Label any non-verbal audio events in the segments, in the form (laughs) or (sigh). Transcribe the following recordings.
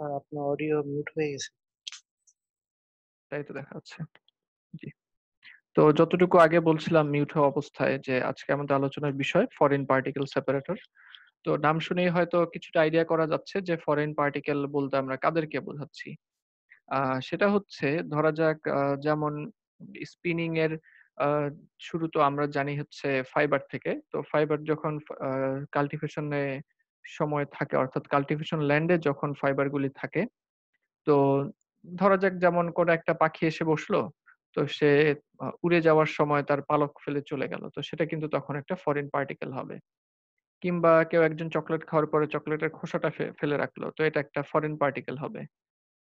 Sir আপনার audio mute হয়ে গেছে তাই তো দেখা যাচ্ছে জি তো যতটুকু আগে বলছিলাম মিউট হওয়া অবস্থায় যে আজকে আমাদের আলোচনার বিষয় ফরেন পার্টিকেল সেপারেটর তো নাম শুনেই হয়তো কিছুটা আইডিয়া করা যাচ্ছে যে ফরেন পার্টিকেল বলতে আমরা কাদেরকে বোঝাচ্ছি সেটা হচ্ছে ধরা যাক যেমন স্পিনিং এর শুরু তো আমরা জানি হচ্ছে ফাইবার থেকে তো ফাইবার যখন কাল্টিভেশনে সময় থাকে অর্থাৎ কাল্টিভেশন ল্যান্ডে যখন ফাইবারগুলি থাকে তো ধরা যাক যেমন কোনো একটা পাখি এসে বসলো তো সে উড়ে যাওয়ার সময় তার পালক ফেলে চলে গেল তো সেটা কিন্তু তখন একটা ফরেন পার্টিকেল হবে কিংবা কেউ একজন চকলেট খাওয়ার পরে চকলেটের খোসাটা ফেলে রাখলো তো এটা একটা ফরেন পার্টিকেল হবে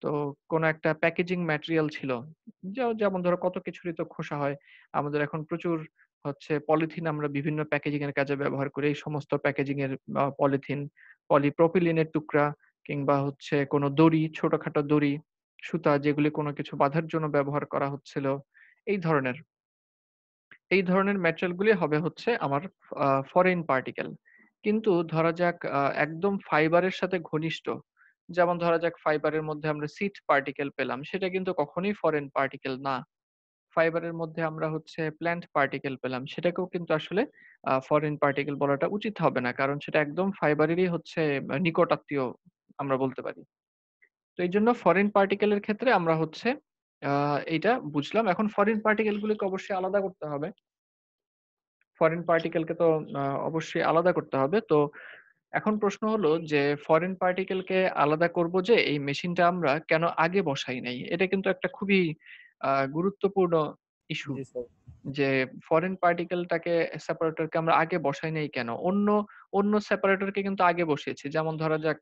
তো কোনো একটা প্যাকেজিং ম্যাটেরিয়াল ছিল যেমন ধরো কত কিছুরই তো খোসা হয় আমাদের এখন প্রচুর হচ্ছে পলিথিন আমরা বিভিন্ন প্যাকেজিং এর কাজে ব্যবহার করি এই সমস্ত প্যাকেজিং এর পলিথিন পলিপ্রোপিলিনের টুকরা কিংবা হচ্ছে কোনো দড়ি ছোটখাটো দড়ি সুতা যেগুলি কোনো কিছু বাঁধার জন্য ব্যবহার করা হচ্ছিল এই ধরনের এই ধরনের ম্যাটেরিয়ালগুলি হবে হচ্ছে আমার ফরেন পার্টিকেল কিন্তু ধরা যাক একদম ফাইবারের সাথে ঘনিষ্ঠ যেমন ধরা যাক ফাইবারের মধ্যে আমরা সিট পার্টিকেল পেলাম সেটা কিন্তু কখনোই ফরেন পার্টিকেল না ফাইবারের মধ্যে আমরা হচ্ছে প্ল্যান্ট পার্টিকেল পেলাম সেটাকেও কিন্তু আসলে ফরেন পার্টিকেল বলাটা উচিত হবে না কারণ সেটা একদম ফাইবারেরই হচ্ছে নিকটাত্মীয় আমরা বলতে পারি তো এই জন্য ফরেন পার্টিকেলের ক্ষেত্রে আমরা হচ্ছে এইটা বুঝলাম এখন ফরেন পার্টিকেল গুলিকে অবশ্যই আলাদা করতে হবে ফরেন পার্টিকেলকে তো অবশ্যই আলাদা করতে হবে তো এখন প্রশ্ন হলো যে ফরেন পার্টিকেলকে আলাদা করব যে এই মেশিনটা আমরা কেন আগে বসাই নাই এটা কিন্তু একটা খুবই গুরুত্বপূর্ণ ইস্যু যে ফরেন পার্টিকেলটাকে সেপারেটরকে আমরা আগে বসাই নাই কেন অন্য অন্য সেপারেটরকে কিন্তু আগে বসিয়েছি যেমন ধরা যাক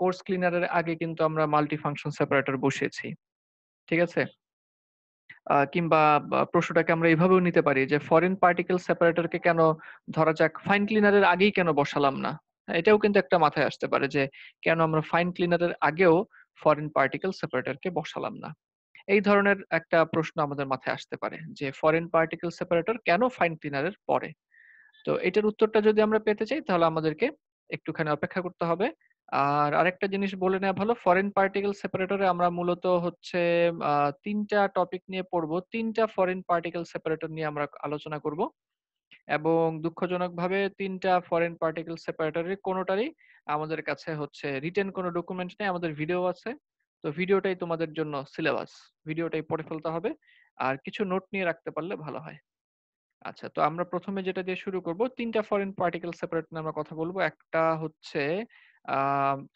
কোর্স ক্লিনারের আগে কিন্তু আমরা মাল্টি ফাংশন সেপারেটর বসিয়েছি ঠিক আছে কিংবা প্রশ্নটাকে আমরা এইভাবেও নিতে পারি যে ফরেন পার্টিকেল সেপারেটরকে কেন ধরা যাক ফাইন ক্লিনারের আগেই কেন বসালাম না এটাও কিন্তু একটা মাথায় আসতে পারে যে কেন আমরা ফাইন ক্লিনারের আগেও ফরেন পার্টিকেল সেপারেটরকে বসালাম না এই ধরনের একটা প্রশ্ন আমাদের মাথায় আসতে পারে যে ফরেন পার্টিকেল সেপারেটর কেন ফাইন ক্লিনারের পরে তো এটার উত্তরটা যদি আমরা পেতে চাই তাহলে আমাদেরকে একটুখানি অপেক্ষা করতে হবে আর আরেকটা জিনিস বলে নেওয়া ভালো ফরেন পার্টিকেল সেপারেটরে আমরা মূলত হচ্ছে তিনটা টপিক নিয়ে পড়ব তিনটা ফরেন পার্টিকেল সেপারেটর নিয়ে আমরা আলোচনা করব এবং দুঃখজনকভাবে তিনটা ফরেন পার্টিকেল সেপারেটরের কোনোটারই আমাদের কাছে হচ্ছে রিটেন কোনো ডকুমেন্ট নেই আমাদের ভিডিও আছে তো ভিডিওটাই তোমাদের জন্য সিলেবাস ভিডিওটাই পড়ে ফেলতে হবে আর কিছু নোট নিয়ে রাখতে পারলে ভালো হয় আচ্ছা তো আমরা প্রথমে যেটা দিয়ে শুরু করব তিনটা ফরেন পার্টিকেল সেপারেট নিয়ে আমরা কথা বলবো একটা হচ্ছে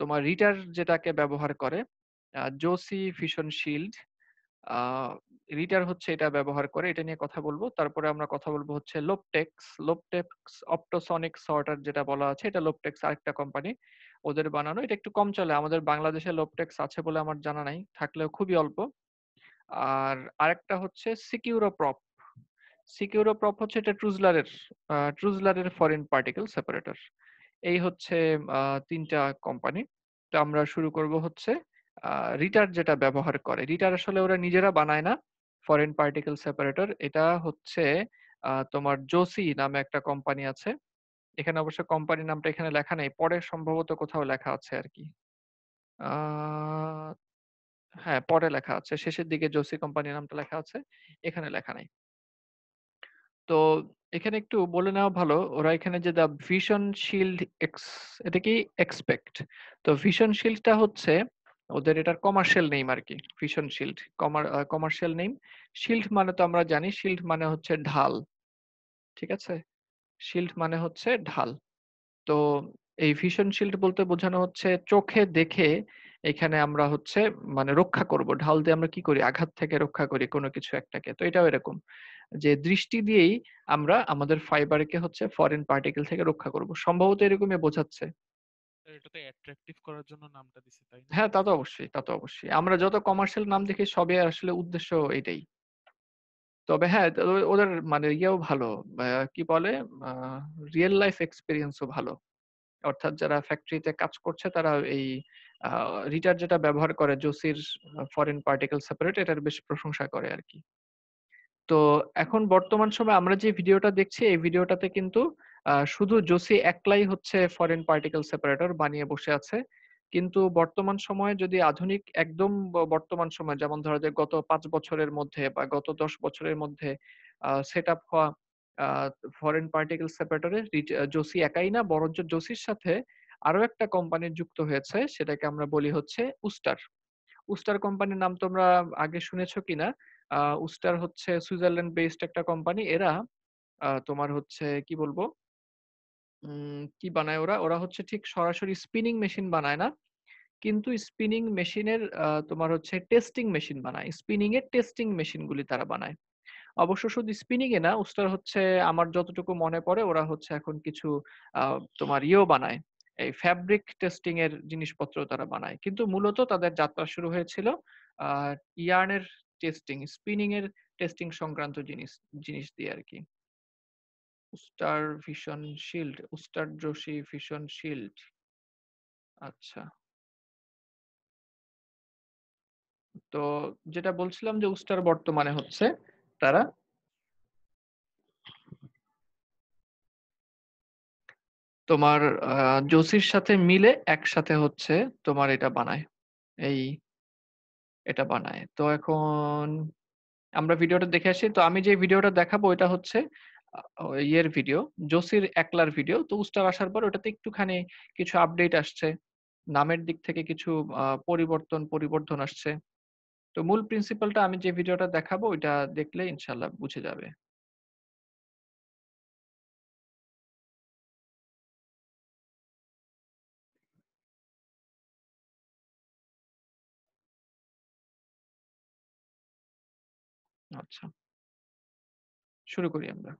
তোমার রিটার যেটাকে ব্যবহার করে জোসি ফিশন শিল্ড রিটার হচ্ছে এটা ব্যবহার করে এটা নিয়ে কথা বলবো তারপরে আমরা কথা বলবো হচ্ছে লোপটেক্স লোপটেক্স অপটোসনিক সর্টার যেটা বলা আছে এটা লোপটেক্স আরেকটা কোম্পানি ওদের বানানো এটা একটু কম চলে আমাদের বাংলাদেশে লোপ আছে বলে আমার জানা নাই থাকলেও খুবই অল্প আর আরেকটা হচ্ছে সিকিউরো প্রপ সিকিউরো প্রপ হচ্ছে এটা ট্রুজলারের ট্রুজলারের ফরেন পার্টিকেল সেপারেটর এই হচ্ছে তিনটা কোম্পানি তো আমরা শুরু করব হচ্ছে রিটার যেটা ব্যবহার করে রিটার আসলে ওরা নিজেরা বানায় না ফরেন পার্টিকেল সেপারেটর এটা হচ্ছে তোমার জোসি নামে একটা কোম্পানি আছে এখানে অবশ্য কোম্পানির নামটা এখানে লেখা নেই পরে সম্ভবত কোথাও লেখা আছে আর কি হ্যাঁ পরে লেখা আছে শেষের দিকে জোসি কোম্পানির নামটা লেখা আছে এখানে লেখা নেই তো এখানে একটু বলে নেওয়া ভালো ওরা এখানে যে দ্য ভিশন শিল্ড এক্স এটা কি এক্সপেক্ট তো ভিশন শিল্ডটা হচ্ছে ওদের এটার কমার্শিয়াল নেম আর কি Vision Shield commercial name Shield মানে তো আমরা জানি শিল্ড মানে হচ্ছে ঢাল ঠিক আছে শিল্ড মানে হচ্ছে ঢাল তো এই ভিশন শিল্ড বলতে বোঝানো হচ্ছে চোখে দেখে এখানে আমরা হচ্ছে মানে রক্ষা করব ঢাল দিয়ে আমরা কি করি আঘাত থেকে রক্ষা করি কোনো কিছু একটাকে তো এটাও এরকম যে দৃষ্টি দিয়েই আমরা আমাদের ফাইবারকে হচ্ছে ফরেন পার্টিকেল থেকে রক্ষা করব সম্ভবত এরকমই বোঝাচ্ছে এটাতে অ্যাট্রাকটিভ করার জন্য নামটা দিছে তাই হ্যাঁ তা তো অবশ্যই তা তো অবশ্যই আমরা যত কমার্শিয়াল নাম দেখি সবই আসলে উদ্দেশ্য এটাই তবে হ্যাঁ ওদের মানে ইয়েও ভালো কি বলে রিয়েল লাইফ এক্সপিরিয়েন্সও ভালো অর্থাৎ যারা ফ্যাক্টরিতে কাজ করছে তারা এই রিটার যেটা ব্যবহার করে জোসির ফরেন পার্টিকেল সেপারেট এটার বেশ প্রশংসা করে আর কি তো এখন বর্তমান সময় আমরা যে ভিডিওটা দেখছি এই ভিডিওটাতে কিন্তু শুধু জোসি একলাই হচ্ছে ফরেন পার্টিকেল সেপারেটর বানিয়ে বসে আছে কিন্তু বর্তমান সময়ে যদি আধুনিক একদম বর্তমান সময় যেমন ধরো যে গত পাঁচ বছরের মধ্যে বা গত দশ বছরের মধ্যে সেট আপ হওয়া ফরেন পার্টিকেল সেপারেটরে জোসি একাই না বরঞ্চ জোসির সাথে আরো একটা কোম্পানি যুক্ত হয়েছে সেটাকে আমরা বলি হচ্ছে উস্টার উস্টার কোম্পানির নাম তোমরা আগে শুনেছো কিনা উস্টার হচ্ছে সুইজারল্যান্ড বেসড একটা কোম্পানি এরা তোমার হচ্ছে কি বলবো কি বানায় ওরা ওরা হচ্ছে ঠিক সরাসরি স্পিনিং মেশিন বানায় না কিন্তু স্পিনিং মেশিনের তোমার হচ্ছে টেস্টিং মেশিন বানায় স্পিনিং এর টেস্টিং মেশিনগুলি তারা বানায় অবশ্য শুধু স্পিনিং এ না উস্টার হচ্ছে আমার যতটুকু মনে পড়ে ওরা হচ্ছে এখন কিছু তোমার ইয়েও বানায় এই ফ্যাব্রিক টেস্টিং এর জিনিসপত্র তারা বানায় কিন্তু মূলত তাদের যাত্রা শুরু হয়েছিল ইয়ার্নের টেস্টিং স্পিনিং এর টেস্টিং সংক্রান্ত জিনিস জিনিস দিয়ে আর কি Uster Vision Shield Uster Jossi Vision Shield আচ্ছা তো যেটা বলছিলাম যে উস্টার বর্তমানে হচ্ছে তারা তোমার জোশীর সাথে মিলে একসাথে হচ্ছে তোমার এটা বানায় এই এটা বানায় তো এখন আমরা ভিডিওটা দেখে আসি তো আমি যে ভিডিওটা দেখাবো এটা হচ্ছে ইয়ের ভিডিও জোসির একলার ভিডিও তো উস্টার আসার পর ওটাতে একটুখানি কিছু আপডেট আসছে নামের দিক থেকে কিছু পরিবর্তন পরিবর্তন আসছে তো মূল প্রিন্সিপালটা আমি যে ভিডিওটা দেখাবো ওইটা দেখলে ইনশাল্লাহ বুঝে যাবে আচ্ছা শুরু করি আমরা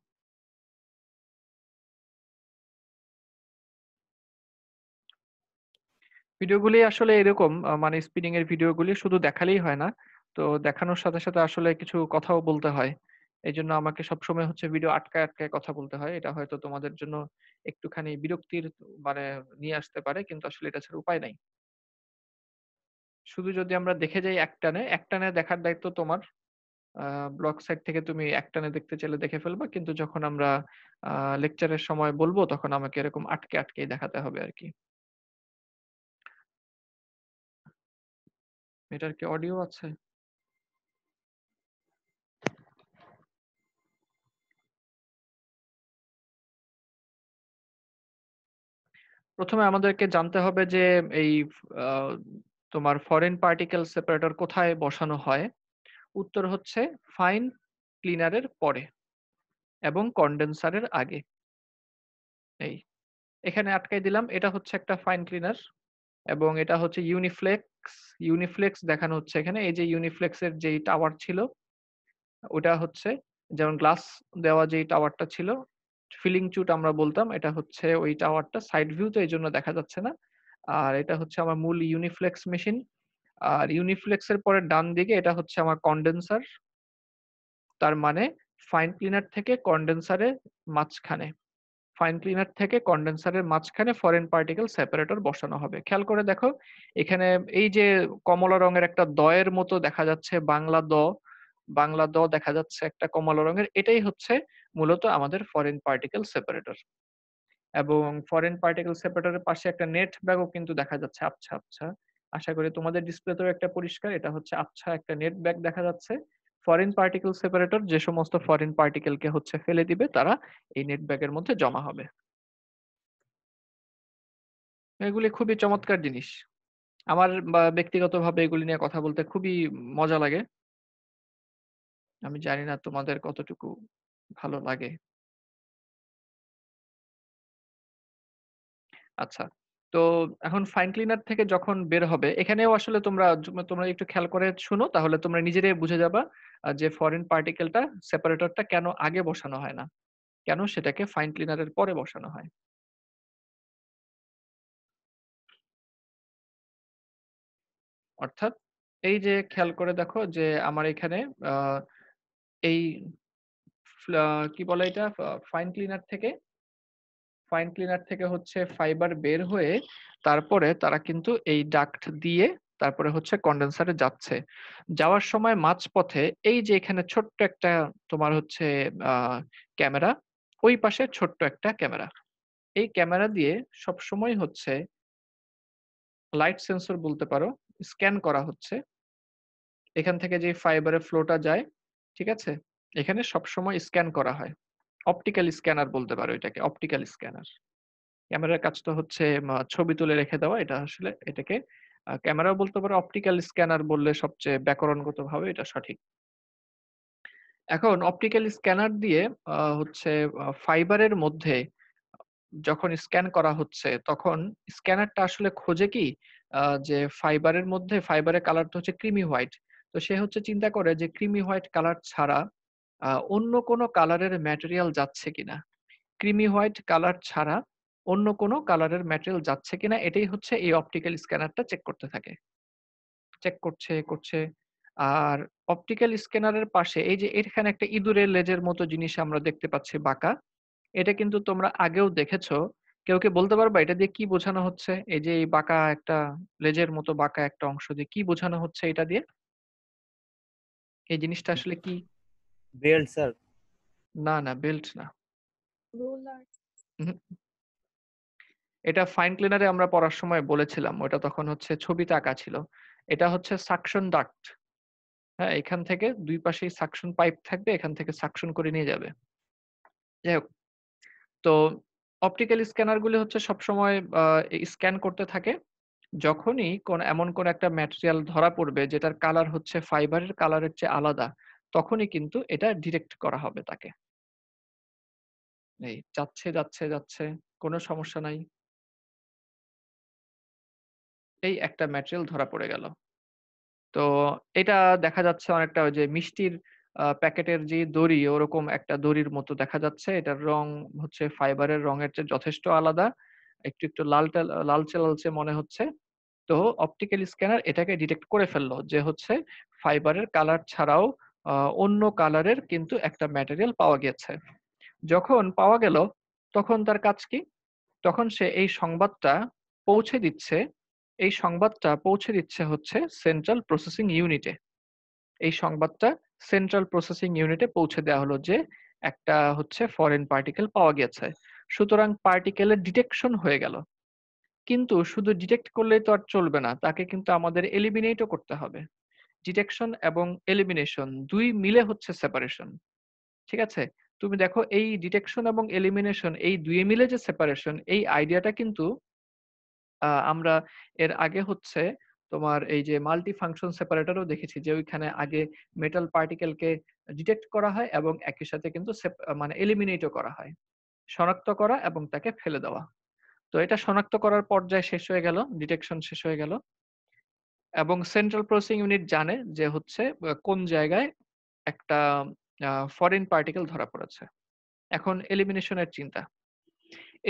ভিডিওগুলি আসলে এরকম মানে স্পিনিং এর ভিডিওগুলি শুধু দেখালেই হয় না তো দেখানোর সাথে সাথে আসলে কিছু কথাও বলতে হয় এই জন্য আমাকে সবসময় হচ্ছে ভিডিও আটকায় আটকায় কথা বলতে হয় এটা হয়তো তোমাদের জন্য একটুখানি বিরক্তির মানে নিয়ে আসতে পারে কিন্তু আসলে এটা ছাড়া উপায় নাই শুধু যদি আমরা দেখে যাই একটানে একটানে দেখার দায়িত্ব তোমার ব্লগ সাইট থেকে তুমি একটানে দেখতে চাইলে দেখে ফেলবা কিন্তু যখন আমরা লেকচারের সময় বলবো তখন আমাকে এরকম আটকে আটকে দেখাতে হবে আর কি এটার কি অডিও আছে প্রথমে আমাদেরকে জানতে হবে যে এই তোমার ফরেন পার্টিকেল সেপারেটর কোথায় বসানো হয় উত্তর হচ্ছে ফাইন ক্লিনারের পরে এবং কন্ডেন্সারের আগে এই এখানে আটকাই দিলাম এটা হচ্ছে একটা ফাইন ক্লিনার এবং এটা হচ্ছে ইউনিফ্লেক্স ইউনিফ্লেক্স দেখানো হচ্ছে এখানে এই যে ইউনিফ্লেক্সের যেই টাওয়ার ছিল ওটা হচ্ছে যেমন গ্লাস দেওয়া যেই টাওয়ারটা ছিল ফিলিং চুট আমরা বলতাম এটা হচ্ছে ওই টাওয়ারটা সাইড ভিউ তো এই জন্য দেখা যাচ্ছে না আর এটা হচ্ছে আমার মূল ইউনিফ্লেক্স মেশিন আর ইউনিফ্লেক্সের পরে ডান দিকে এটা হচ্ছে আমার কন্ডেন্সার তার মানে ফাইন ক্লিনার থেকে কন্ডেন্সারে মাঝখানে ফাইন ক্লিনার থেকে কন্ডেন্সারের মাঝখানে ফরেন পার্টিকেল সেপারেটর বসানো হবে খেয়াল করে দেখো এখানে এই যে কমলা রঙের একটা দয়ের মতো দেখা যাচ্ছে বাংলা দ বাংলা দ দেখা যাচ্ছে একটা কমলা রঙের এটাই হচ্ছে মূলত আমাদের ফরেন পার্টিকেল সেপারেটর এবং ফরেন পার্টিকেল সেপারেটরের পাশে একটা নেট ব্যাগও কিন্তু দেখা যাচ্ছে আচ্ছা আচ্ছা আশা করি তোমাদের ডিসপ্লেতেও একটা পরিষ্কার এটা হচ্ছে আচ্ছা একটা নেট ব্যাগ দেখা যাচ্ছে ফরেন পার্টিকেল সেপারেটর যে সমস্ত ফরেন পার্টিকেলকে হচ্ছে ফেলে দিবে তারা এই নেট ব্যাগের মধ্যে জমা হবে এগুলি খুবই চমৎকার জিনিস আমার ব্যক্তিগতভাবে এগুলি নিয়ে কথা বলতে খুবই মজা লাগে আমি জানি না তোমাদের কতটুকু ভালো লাগে আচ্ছা তো এখন ফাইন ক্লিনার থেকে যখন বের হবে এখানেও আসলে তোমরা তোমরা একটু খেয়াল করে শুনো তাহলে তোমরা নিজেরাই বুঝে যাবা যে ফরেন পার্টিকেলটা সেপারেটরটা কেন আগে বসানো হয় না কেন সেটাকে ফাইন ক্লিনারের পরে বসানো হয় অর্থাৎ এই যে খেয়াল করে দেখো যে আমার এখানে এই কি বলে এটা ফাইন ক্লিনার থেকে ফাইন ক্লিনার থেকে হচ্ছে ফাইবার বের হয়ে তারপরে তারা কিন্তু এই ডাক্ট দিয়ে তারপরে হচ্ছে কন্ডেন্সারে যাচ্ছে যাওয়ার সময় মাঝপথে এই যে এখানে ছোট্ট একটা তোমার হচ্ছে ক্যামেরা ওই পাশে ছোট্ট একটা ক্যামেরা এই ক্যামেরা দিয়ে সব সময় হচ্ছে লাইট সেন্সর বলতে পারো স্ক্যান করা হচ্ছে এখান থেকে যে ফাইবারের ফ্লোটা যায় ঠিক আছে এখানে সব সময় স্ক্যান করা হয় অপটিক্যাল স্ক্যানার বলতে পারো এটাকে অপটিক্যাল স্ক্যানার ক্যামেরার তো হচ্ছে ছবি তুলে রেখে দেওয়া এটা আসলে এটাকে ক্যামেরা বলতে পারো অপটিক্যাল স্ক্যানার বললে সবচেয়ে ব্যাকরণগত ভাবে এটা সঠিক এখন অপটিক্যাল স্ক্যানার দিয়ে হচ্ছে ফাইবারের মধ্যে যখন স্ক্যান করা হচ্ছে তখন স্ক্যানারটা আসলে খোঁজে কি যে ফাইবারের মধ্যে ফাইবারের কালার তো হচ্ছে ক্রিমি হোয়াইট তো সে হচ্ছে চিন্তা করে যে ক্রিমি হোয়াইট কালার ছাড়া অন্য কোনো কালারের ম্যাটেরিয়াল যাচ্ছে কিনা ক্রিমি হোয়াইট কালার ছাড়া অন্য কোনো কালারের ম্যাটেরিয়াল যাচ্ছে কিনা এটাই হচ্ছে এই অপটিক্যাল স্ক্যানারটা চেক করতে থাকে চেক করছে করছে আর অপটিক্যাল স্ক্যানারের পাশে এই যে এখানে একটা ইঁদুরের লেজের মতো জিনিস আমরা দেখতে পাচ্ছি বাঁকা এটা কিন্তু তোমরা আগেও দেখেছো কেউ কে বলতে পারবা এটা দিয়ে কি বোঝানো হচ্ছে এই যে এই বাঁকা একটা লেজের মতো বাঁকা একটা অংশ দিয়ে কি বোঝানো হচ্ছে এটা দিয়ে এই জিনিসটা আসলে কি বেল্ট স্যার না না বেল্ট না রোলার এটা ফাইন ক্লিনারে আমরা পড়ার সময় বলেছিলাম ওটা তখন হচ্ছে ছবিতে আঁকা ছিল এটা হচ্ছে সাকশন ডাক্ট হ্যাঁ এখান থেকে দুই পাশে সাকশন পাইপ থাকবে এখান থেকে সাকশন করে নিয়ে যাবে যাই হোক তো অপটিক্যাল স্ক্যানারগুলি হচ্ছে সবসময় স্ক্যান করতে থাকে যখনই কোন এমন কোন একটা ম্যাটেরিয়াল ধরা পড়বে যেটার কালার হচ্ছে ফাইবারের কালারের চেয়ে আলাদা তখনই কিন্তু এটা ডিটেক্ট করা হবে তাকে এই যাচ্ছে যাচ্ছে যাচ্ছে কোনো সমস্যা নাই এই একটা ম্যাটেরিয়াল ধরা পড়ে গেল তো এটা দেখা যাচ্ছে অনেকটা ওই যে মিষ্টির প্যাকেটের যে দড়ি ওরকম একটা দড়ির মতো দেখা যাচ্ছে এটার রং হচ্ছে ফাইবারের রঙের চেয়ে যথেষ্ট আলাদা একটু একটু লালটা লালচে লালচে মনে হচ্ছে তো অপটিক্যাল স্ক্যানার এটাকে ডিটেক্ট করে ফেললো যে হচ্ছে ফাইবারের কালার ছাড়াও অন্য কালারের কিন্তু একটা ম্যাটেরিয়াল পাওয়া গেছে যখন পাওয়া গেল তখন তার কাজ কি তখন সে এই সংবাদটা পৌঁছে দিচ্ছে এই সংবাদটা পৌঁছে দিচ্ছে হচ্ছে সেন্ট্রাল প্রসেসিং ইউনিটে এই সংবাদটা সেন্ট্রাল প্রসেসিং ইউনিটে পৌঁছে দেওয়া হলো যে একটা হচ্ছে ফরেন পার্টিকেল পাওয়া গেছে সুতরাং পার্টিকেলের ডিটেকশন হয়ে গেল কিন্তু শুধু ডিটেক্ট করলেই তো আর চলবে না তাকে কিন্তু আমাদের এলিমিনেটও করতে হবে ডিটেকশন এবং এলিমিনেশন দুই মিলে হচ্ছে সেপারেশন ঠিক আছে তুমি দেখো এই ডিটেকশন এবং এলিমিনেশন এই দুয়ে মিলে যে সেপারেশন এই আইডিয়াটা কিন্তু আমরা এর আগে হচ্ছে তোমার এই যে মাল্টি ফাংশন সেপারেটারও দেখেছি যে ওইখানে আগে মেটাল পার্টিকেলকে ডিটেক্ট করা হয় এবং একই সাথে কিন্তু মানে এলিমিনেটও করা হয় শনাক্ত করা এবং তাকে ফেলে দেওয়া তো এটা শনাক্ত করার পর্যায়ে শেষ হয়ে গেল ডিটেকশন শেষ হয়ে গেল এবং সেন্ট্রাল প্রসেসিং ইউনিট জানে যে হচ্ছে কোন জায়গায় একটা ফরেন পার্টিকেল ধরা পড়েছে এখন এলিমিনেশনের চিন্তা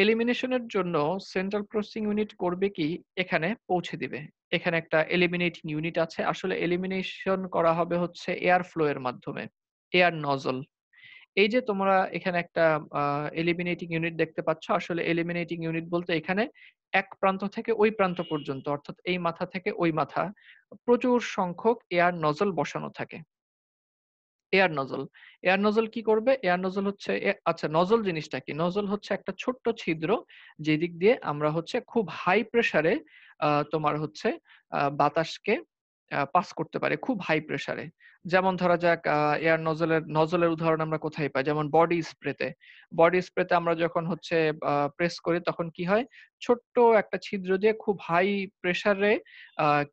এলিমিনেশনের জন্য সেন্ট্রাল প্রসেসিং ইউনিট করবে কি এখানে পৌঁছে দিবে এখানে একটা এলিমিনেটিং ইউনিট আছে আসলে এলিমিনেশন করা হবে হচ্ছে এয়ার ফ্লো এর মাধ্যমে এয়ার নজল এই যে তোমরা এখানে একটা এলিমিনেটিং ইউনিট দেখতে পাচ্ছ আসলে এলিমিনেটিং ইউনিট বলতে এখানে এক প্রান্ত থেকে ওই প্রান্ত পর্যন্ত অর্থাৎ এই মাথা থেকে ওই মাথা প্রচুর সংখ্যক এয়ার নজল বসানো থাকে এয়ার নজল এয়ার নজল কি করবে এয়ার নজল হচ্ছে আচ্ছা নজল জিনিসটা কি নজল হচ্ছে একটা ছোট্ট ছিদ্র যেদিক দিয়ে আমরা হচ্ছে খুব হাই প্রেসারে তোমার হচ্ছে বাতাসকে পাস করতে পারে খুব হাই প্রেসারে যেমন ধরা যাক এয়ার নজলের নজলের উদাহরণ আমরা কোথায় পাই যেমন বডি স্প্রেতে বডি স্প্রেতে আমরা যখন হচ্ছে প্রেস করি তখন কি হয় ছোট্ট একটা ছিদ্র দিয়ে খুব হাই প্রেসারে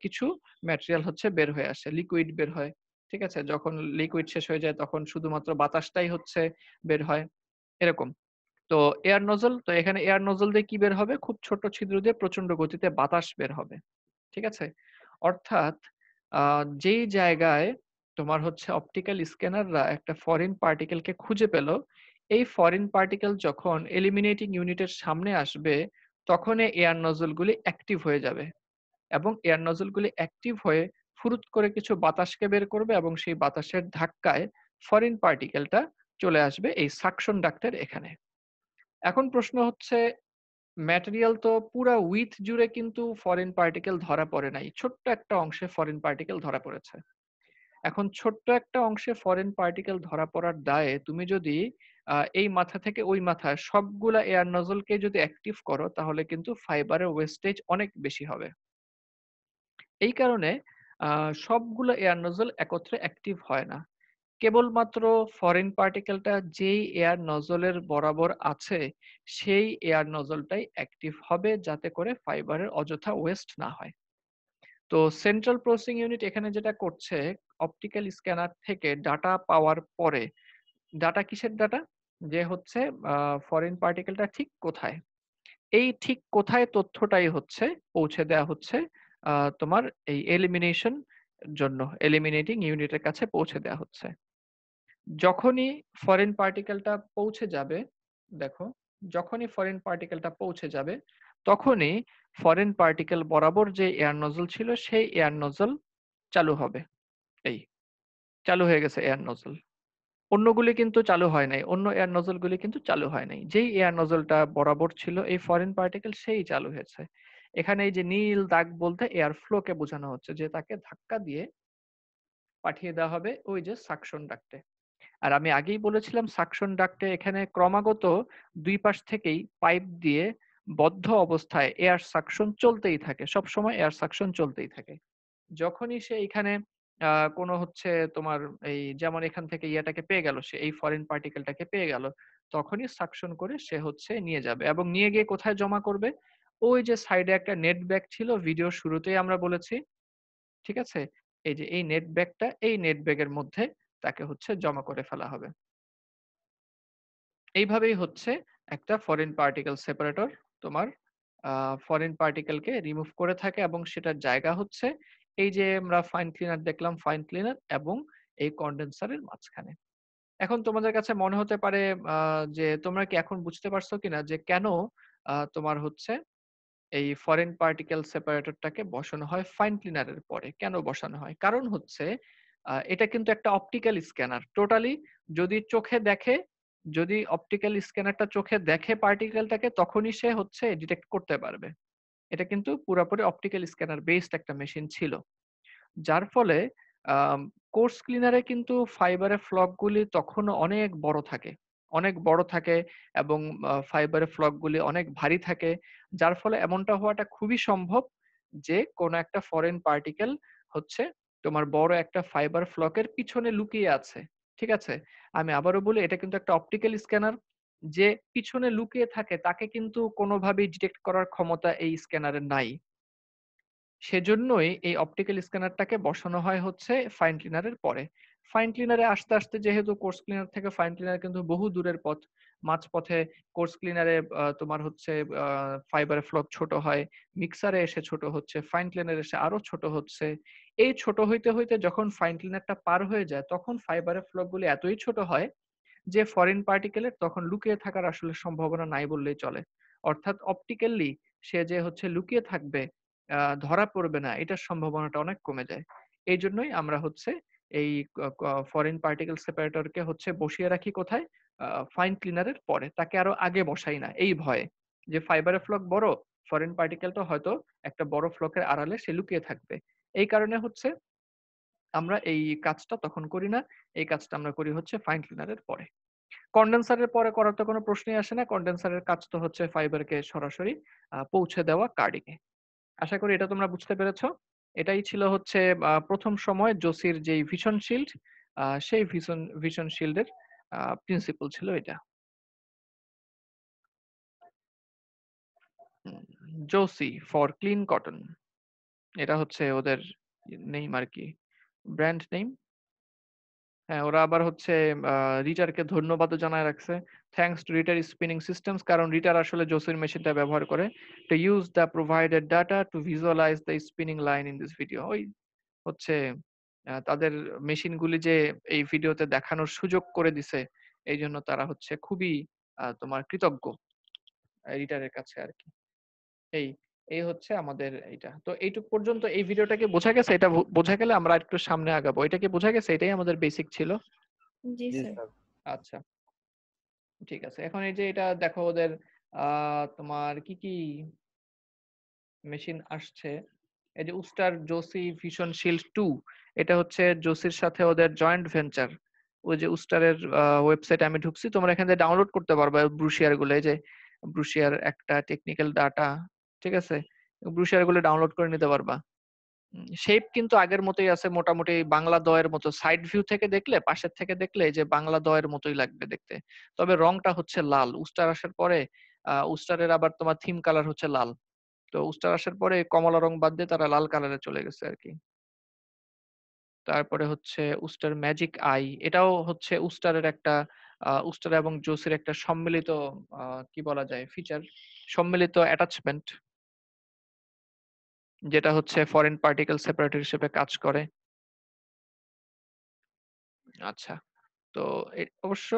কিছু ম্যাটেরিয়াল হচ্ছে বের হয়ে আসে লিকুইড বের হয় ঠিক আছে যখন লিকুইড শেষ হয়ে যায় তখন শুধুমাত্র বাতাসটাই হচ্ছে বের হয় এরকম তো এয়ার নজল তো এখানে এয়ার নজল দিয়ে কি বের হবে খুব ছোট ছিদ্র দিয়ে প্রচন্ড গতিতে বাতাস বের হবে ঠিক আছে অর্থাৎ যেই জায়গায় তোমার হচ্ছে অপটিক্যাল স্ক্যানাররা একটা ফরেন পার্টিকেলকে খুঁজে পেল এই ফরেন পার্টিকেল যখন এলিমিনেটিং ইউনিটের সামনে আসবে তখন এয়ার নজলগুলি অ্যাক্টিভ হয়ে যাবে এবং এয়ার নজলগুলি অ্যাক্টিভ হয়ে ফুরুত করে কিছু বাতাসকে বের করবে এবং সেই বাতাসের ধাক্কায় ফরেন পার্টিকেলটা চলে আসবে এই সাকশন ডাক্টের এখানে এখন প্রশ্ন হচ্ছে ম্যাটেরিয়াল তো পুরা উইথ জুড়ে কিন্তু ফরেন পার্টিকেল ধরা পড়ে নাই ছোট্ট একটা অংশে ফরেন পার্টিকেল ধরা পড়েছে এখন ছোট্ট একটা অংশে ফরেন পার্টিকেল ধরা পড়ার দায়ে তুমি যদি এই মাথা থেকে ওই মাথা সবগুলা এয়ার নজলকে যদি অ্যাক্টিভ করো তাহলে কিন্তু ফাইবারের ওয়েস্টেজ অনেক বেশি হবে এই কারণে সবগুলো এয়ার নজল একত্রে অ্যাক্টিভ হয় না কেবলমাত্র ফরেন পার্টিকেলটা যেই এয়ার নজলের বরাবর আছে সেই এয়ার নজলটাই অ্যাক্টিভ হবে যাতে করে ফাইবারের অযথা ওয়েস্ট না হয় তো সেন্ট্রাল প্রসেসিং ইউনিট এখানে যেটা করছে অপটিক্যাল স্ক্যানার থেকে ডাটা পাওয়ার পরে ডাটা কিসের ডাটা যে হচ্ছে ফরেন পার্টিকেলটা ঠিক কোথায় এই ঠিক কোথায় তথ্যটাই হচ্ছে পৌঁছে দেয়া হচ্ছে তোমার এই এলিমিনেশন জন্য এলিমিনেটিং ইউনিটের কাছে পৌঁছে দেওয়া হচ্ছে যখনই ফরেন পার্টিকেলটা পৌঁছে যাবে দেখো যখনই ফরেন পার্টিকেলটা পৌঁছে যাবে তখনই ফরেন পার্টিকেল বরাবর যে এয়ার নজল ছিল সেই এয়ার নজল চালু হবে এই চালু হয়ে গেছে এয়ার নজল অন্যগুলি কিন্তু চালু হয় নাই অন্য এয়ার নজলগুলি কিন্তু চালু হয় নাই যেই এয়ার নজলটা বরাবর ছিল এই ফরেন পার্টিকেল সেই চালু হয়েছে এখানে এই যে নীল দাগ বলতে এয়ার ফ্লোকে বোঝানো হচ্ছে যে তাকে ধাক্কা দিয়ে পাঠিয়ে দেওয়া হবে ওই যে সাকশন ডাকতে আর আমি আগেই বলেছিলাম সাকশন ডাক্টে এখানে ক্রমাগত দুই পাশ থেকেই পাইপ দিয়ে বদ্ধ অবস্থায় এয়ার সাকশন চলতেই থাকে সব সময় এয়ার সাকশন চলতেই থাকে যখনই সে এখানে কোনো হচ্ছে তোমার এই যেমন এখান থেকে ইয়াটাকে পেয়ে গেল সে এই ফরেন পার্টিকেলটাকে পেয়ে গেল তখনই সাকশন করে সে হচ্ছে নিয়ে যাবে এবং নিয়ে গিয়ে কোথায় জমা করবে ওই যে সাইডে একটা নেট ব্যাগ ছিল ভিডিও শুরুতেই আমরা বলেছি ঠিক আছে এই যে এই নেট ব্যাগটা এই নেট ব্যাগের মধ্যে তাকে হচ্ছে জমা করে ফেলা হবে এইভাবেই হচ্ছে একটা ফরেন পার্টিকেল সেপারেটর তোমার ফরেন পার্টিকেলকে রিমুভ করে থাকে এবং সেটার জায়গা হচ্ছে এই যে আমরা ফাইন ক্লিনার দেখলাম ফাইন ক্লিনার এবং এই কন্ডেন্সারের মাঝখানে এখন তোমাদের কাছে মনে হতে পারে যে তোমরা কি এখন বুঝতে পারছো কিনা যে কেন তোমার হচ্ছে এই ফরেন পার্টিকেল সেপারেটরটাকে বসানো হয় ফাইন ক্লিনারের পরে কেন বসানো হয় কারণ হচ্ছে এটা কিন্তু একটা অপটিক্যাল স্ক্যানার টোটালি যদি চোখে দেখে যদি অপটিক্যাল স্ক্যানারটা চোখে দেখে পার্টিকেলটাকে তখনই সে হচ্ছে ডিটেক্ট করতে পারবে এটা কিন্তু পুরোপুরি অপটিক্যাল স্ক্যানার বেসড একটা মেশিন ছিল যার ফলে কোর্স ক্লিনারে কিন্তু ফাইবারের ফ্লকগুলি তখনও অনেক বড় থাকে অনেক বড় থাকে এবং ফাইবারের ফ্লকগুলি অনেক ভারী থাকে যার ফলে এমনটা হওয়াটা খুবই সম্ভব যে কোনো একটা ফরেন পার্টিকেল হচ্ছে তোমার বড় একটা ফাইবার ফ্লকের পিছনে লুকিয়ে আছে ঠিক আছে আমি আবারও বলি এটা কিন্তু একটা অপটিক্যাল স্ক্যানার যে পিছনে লুকিয়ে থাকে তাকে কিন্তু কোনোভাবেই ডিটেক্ট করার ক্ষমতা এই স্ক্যানারের নাই সেজন্যই এই অপটিক্যাল স্ক্যানারটাকে বসানো হয় হচ্ছে ফাইন ক্লিনারের পরে ফাইন ক্লিনারে আস্তে আস্তে যেহেতু কোর্স ক্লিনার থেকে ফাইন ক্লিনার কিন্তু বহু দূরের পথ মাঝপথে কোর্স ক্লিনারে তোমার হচ্ছে ফাইবারের ফ্লক ছোট হয় মিক্সারে এসে ছোট হচ্ছে ফাইন ক্লিনারে এসে আরো ছোট হচ্ছে এই ছোট হইতে হইতে যখন ফাইন ক্লিনারটা পার হয়ে যায় তখন ফাইবারের গুলি এতই ছোট হয় যে ফরেন পার্টিকেলের তখন লুকিয়ে থাকার আসলে সম্ভাবনা নাই বললেই চলে অর্থাৎ অপটিক্যালি সে যে হচ্ছে লুকিয়ে থাকবে ধরা পড়বে না এটার সম্ভাবনাটা অনেক কমে যায় এই জন্যই আমরা হচ্ছে এই ফরেন পার্টিকেল সেপারেটরকে হচ্ছে বসিয়ে রাখি কোথায় ফাইন ক্লিনারের পরে তাকে আরো আগে বসাই না এই ভয়ে যে ফাইবারের ফ্লক বড় ফরেন তো হয়তো একটা বড় ফ্লকের আড়ালে সে লুকিয়ে থাকবে এই কারণে হচ্ছে আমরা এই কাজটা তখন করি না এই কাজটা আমরা করি হচ্ছে ফাইন ক্লিনারের পরে কন্ডেন্সারের পরে করার তো কোনো প্রশ্নই আসে না কন্ডেন্সারের কাজ তো হচ্ছে ফাইবারকে সরাসরি পৌঁছে দেওয়া কার্ডিং এ আশা করি এটা তোমরা বুঝতে পেরেছ এটাই ছিল হচ্ছে প্রথম সময় জোসির যেই ভিশন শিল্ড সেই ভিশন ভিশন শিল্ডের প্রিন্সিপাল ছিল এটা জোসি ফর ক্লিন কটন এটা হচ্ছে ওদের নেম আর কি ব্র্যান্ড নেম হ্যাঁ ওরা আবার হচ্ছে রিটারকে ধন্যবাদও জানায় রাখছে thanks to Rieter spinning systems কারণ রিটার আসলে জোসির মেশিনটা ব্যবহার করে to use the provided data to visualise the spinning line in this video ওই হচ্ছে তাদের মেশিনগুলি যে এই ভিডিওতে দেখানোর সুযোগ করে দিছে এই জন্য তারা হচ্ছে খুবই তোমার কৃতজ্ঞ এডিটারের কাছে আর কি এই এই হচ্ছে আমাদের এটা তো এইটুক পর্যন্ত এই ভিডিওটাকে বোঝা গেছে এটা বোঝা গেলে আমরা একটু সামনে আগাবো এটাকে বোঝা গেছে এটাই আমাদের বেসিক ছিল জি স্যার আচ্ছা ঠিক আছে এখন এই যে এটা দেখো ওদের তোমার কি কি মেশিন আসছে এই যে Uster Jossi Vision Shield two এটা হচ্ছে জোসির সাথে ওদের জয়েন্ট ভেঞ্চার ওই যে উস্টারের ওয়েবসাইট আমি ঢুকছি তোমরা এখান থেকে ডাউনলোড করতে পারবে ব্রুশিয়ার গুলো এই যে ব্রুশিয়ার একটা টেকনিক্যাল ডাটা ঠিক আছে ব্রুশিয়ার গুলো ডাউনলোড করে নিতে পারবা শেপ কিন্তু আগের মতোই আছে মোটামুটি বাংলা দয়ের মতো সাইড ভিউ থেকে দেখলে পাশের থেকে দেখলে যে বাংলা দয়ের মতোই লাগবে দেখতে তবে রংটা হচ্ছে লাল উস্টার আসার পরে উস্টারের আবার তোমার থিম কালার হচ্ছে লাল তো উস্টার আসার পরে কমলা রং বাদ দিয়ে তারা লাল কালারে চলে গেছে আর কি তারপরে হচ্ছে উস্টার ম্যাজিক আই এটাও হচ্ছে উস্টারের একটা উস্টার এবং জোসের একটা সম্মিলিত কি বলা যায় ফিচার সম্মিলিত অ্যাটাচমেন্ট যেটা হচ্ছে ফরেন পার্টিকেল সেপারেটর হিসেবে কাজ করে আচ্ছা তো অবশ্য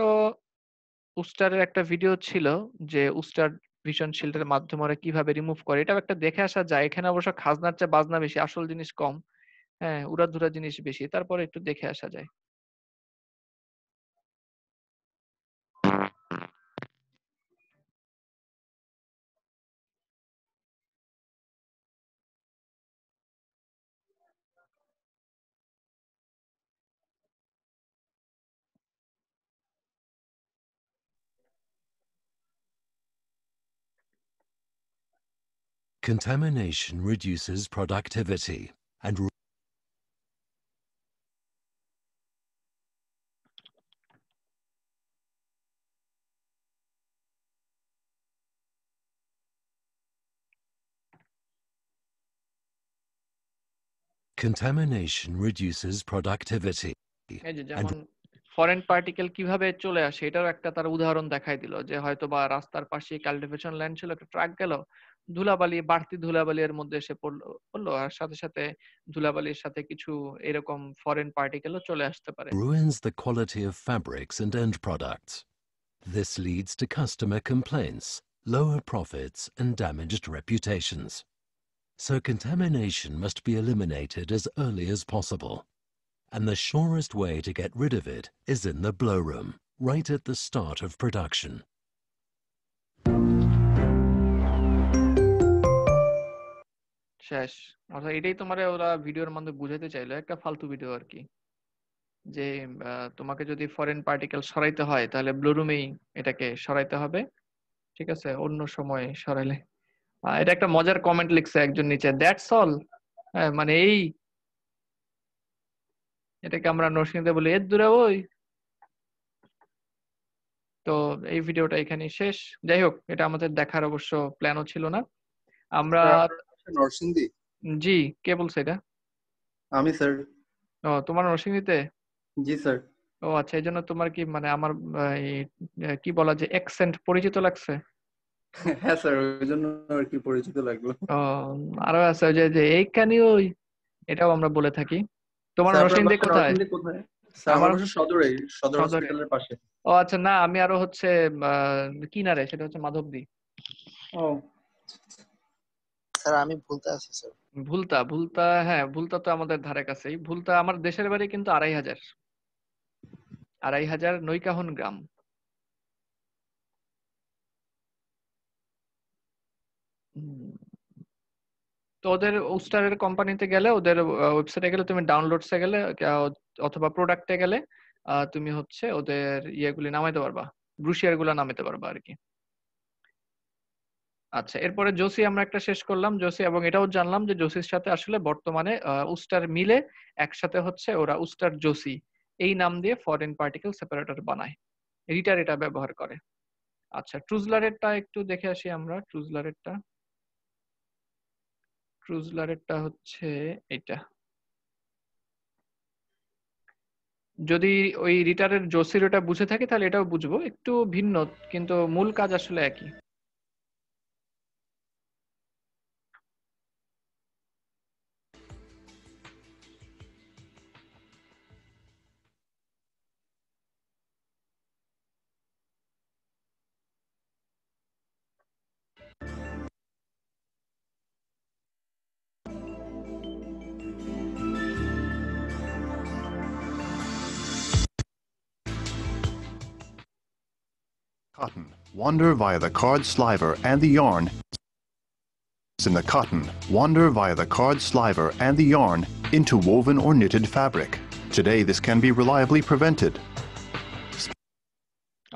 উস্টারের একটা ভিডিও ছিল যে উস্টার ভিশন শিল্ডের মাধ্যমে কিভাবে রিমুভ করে এটা একটা দেখে আসা যায় এখানে অবশ্য খাজনার চেয়ে বাজনা বেশি আসল জিনিস কম হ্যাঁ উড়াধুরা জিনিস বেশি তারপরে একটু দেখে আসা যায় Contamination reduces productivity and Contamination reduces productivity. Foreign particle কিভাবে চলে আসে এটারও একটা তার উদাহরণ দেখাই দিল যে হয়তো বা রাস্তার পাশে কাল্টিভেশন ল্যান্ড ছিল একটা ট্রাক গেল ধুলাবালি বাড়তি মধ্যে এসে পড়লো পড়লো আর সাথে সাথে ধুলাবালির সাথে কিছু এরকম ফরেন পার্টিকেলও চলে আসতে পারে ruins the quality of fabrics and end products this leads to customer complaints lower profits and damaged reputations so contamination must be eliminated as early as possible. And the surest way to get rid of it is in the blowroom, right at the start of production. শেষ অর্থাৎ এটাই তোমার ওরা ভিডিওর মধ্যে বুঝাইতে চাইলো একটা ফালতু ভিডিও আর কি যে তোমাকে যদি ফরেন পার্টিকেল সরাইতে হয় তাহলে ব্লুরুমেই এটাকে সরাইতে হবে ঠিক আছে অন্য সময় সরাইলে এটা একটা মজার কমেন্ট লিখছে একজন নিচে দ্যাটস অল মানে এই এটাকে আমরা নরসিংহতে বলি এর দূরে ওই তো এই ভিডিওটা এখানে শেষ যাই হোক এটা আমাদের দেখার অবশ্য প্ল্যানও ছিল না আমরা নরসিংদী জি কে বলছে এটা আমি স্যার ও তোমার নরসিংদীতে জি স্যার ও আচ্ছা এই জন্য তোমার কি মানে আমার কি বলা যে অ্যাকসেন্ট পরিচিত লাগছে (laughs) হ্যাঁ স্যার ওই জন্য আর পরিচিত লাগলো আরো আছে যে যে এইখানেও এটাও আমরা বলে থাকি তোমার অনুষ্ঠান দিয়ে কোথায় ও আচ্ছা না আমি আরো হচ্ছে কিনারে সেটা হচ্ছে মাধবদী ও স্যার আমি ভুলতা আছি স্যার ভুলতা ভুলতা হ্যাঁ ভুলতা তো আমাদের ধারে কাছেই ভুলতা আমার দেশের বাড়ি কিন্তু আড়াই হাজার আড়াই হাজার নৈকাহন গ্রাম তো ওদের উস্টারের কোম্পানিতে গেলে ওদের ওয়েবসাইটে গেলে তুমি ডাউনলোডসে গেলে অথবা প্রোডাক্টে গেলে তুমি হচ্ছে ওদের ইয়েগুলি নামাইতে পারবা ব্রুশিয়ার গুলা নামাইতে পারবা আর কি আচ্ছা এরপরে জোসি আমরা একটা শেষ করলাম জোসি এবং এটাও জানলাম যে জোসির সাথে আসলে বর্তমানে উস্টার মিলে একসাথে হচ্ছে ওরা উস্টার জোসি এই নাম দিয়ে ফরেন পার্টিকেল সেপারেটর বানায় রিটার এটা ব্যবহার করে আচ্ছা ট্রুজলারেরটা একটু দেখে আসি আমরা ট্রুজলারেরটা ক্রুজলারেরটা হচ্ছে এটা যদি ওই রিটারের জোসিরোটা ওটা বুঝে থাকে তাহলে এটাও বুঝবো একটু ভিন্ন কিন্তু মূল কাজ আসলে একই cotton wander via the card sliver and the yarn in the cotton wander via the card sliver and the yarn into woven or knitted fabric. Today this can be reliably prevented.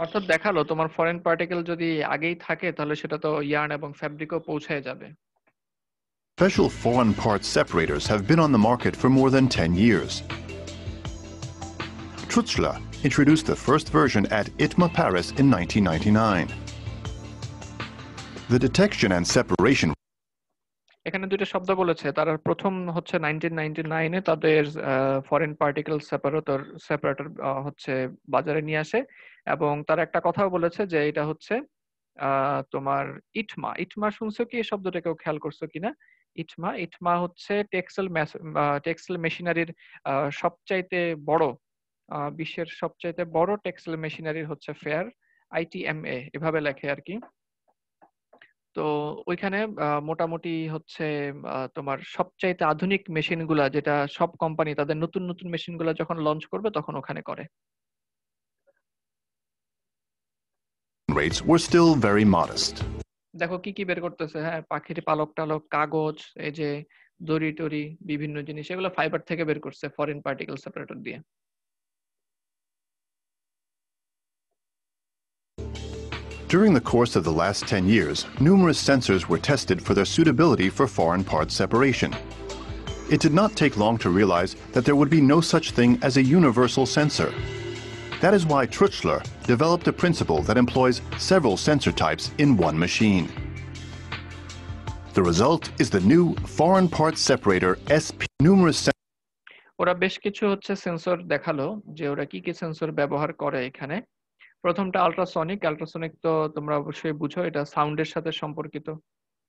অর্থাৎ দেখালো তোমার foreign particle যদি আগেই থাকে তাহলে সেটা তো yarn এবং ফ্যাব্রিকও পৌঁছে যাবে Special foreign part separators have been on the market for more than 10 years. Trutzler introduced the first version at ITMA Paris in 1999. The detection and separation এখানে দুটো শব্দ বলেছে তারা প্রথম হচ্ছে 1999 এ তাদের ফরেন পার্টিকেল সেপারেটর সেপারেটর হচ্ছে বাজারে নিয়ে আসে এবং তারা একটা কথাও বলেছে যে এটা হচ্ছে তোমার ইটমা ইটমা শুনছো কি এই শব্দটা কেউ খেয়াল করছো কিনা ইটমা ইটমা হচ্ছে টেক্সটাইল টেক্সটাইল মেশিনারির সবচাইতে বড় বিশ্বের সবচাইতে বড় টেক্সটাইল মেশিনারি হচ্ছে ফেয়ার আইটিএমএ এভাবে লেখে আর কি তো ওইখানে মোটামুটি হচ্ছে তোমার সবচাইতে আধুনিক মেশিনগুলা যেটা সব কোম্পানি তাদের নতুন নতুন মেশিনগুলা যখন লঞ্চ করবে তখন ওখানে করে rates were still very modest. দেখো কি কি বের করতেছে হ্যাঁ পাখির পালক টালক কাগজ এই যে দড়ি টড়ি বিভিন্ন জিনিস এগুলো ফাইবার থেকে বের করছে ফরেন পার্টিকেল সেপারেটর দিয়ে During the course of the last 10 years, numerous sensors were tested for their suitability for foreign part separation. It did not take long to realize that there would be no such thing as a universal sensor. That is why Trutschler developed a principle that employs several sensor types in one machine. The result is the new foreign part separator SP numerous ওরা বেশ কিছু হচ্ছে sensor দেখালো যে ওরা কি কি sensor ব্যবহার করে এখানে প্রথমটা আল্ট্রাসনিক আল্ট্রাসনিক তো তোমরা অবশ্যই বুঝো এটা সাউন্ডের সাথে সম্পর্কিত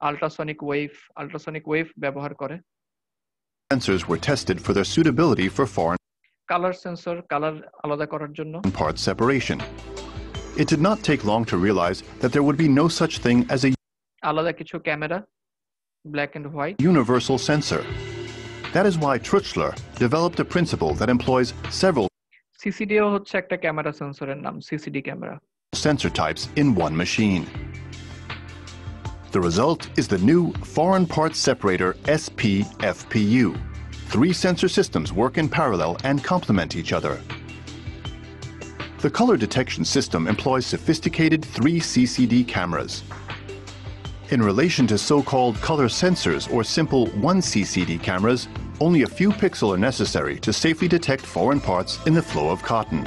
আল্ট্রাসনিক ওয়েভ আল্ট্রাসনিক ওয়েভ ব্যবহার করে sensors were tested for their suitability for foreign color sensor color আলাদা করার জন্য part separation it did not take long to realize that there would be no such thing as a আলাদা কিছু camera black and white universal sensor that is why Trutschler developed a principle that employs several সিসিডিও হচ্ছে একটা camera সেন্সরের নাম CCD camera sensor types in one machine. The result is the new foreign part separator SPFPU. Three sensor systems work in parallel and complement each other. The color detection system employs sophisticated three CCD cameras. In relation to so-called color sensors or simple 1CCD cameras, Only a few pixels are necessary to safely detect foreign parts in the flow of cotton.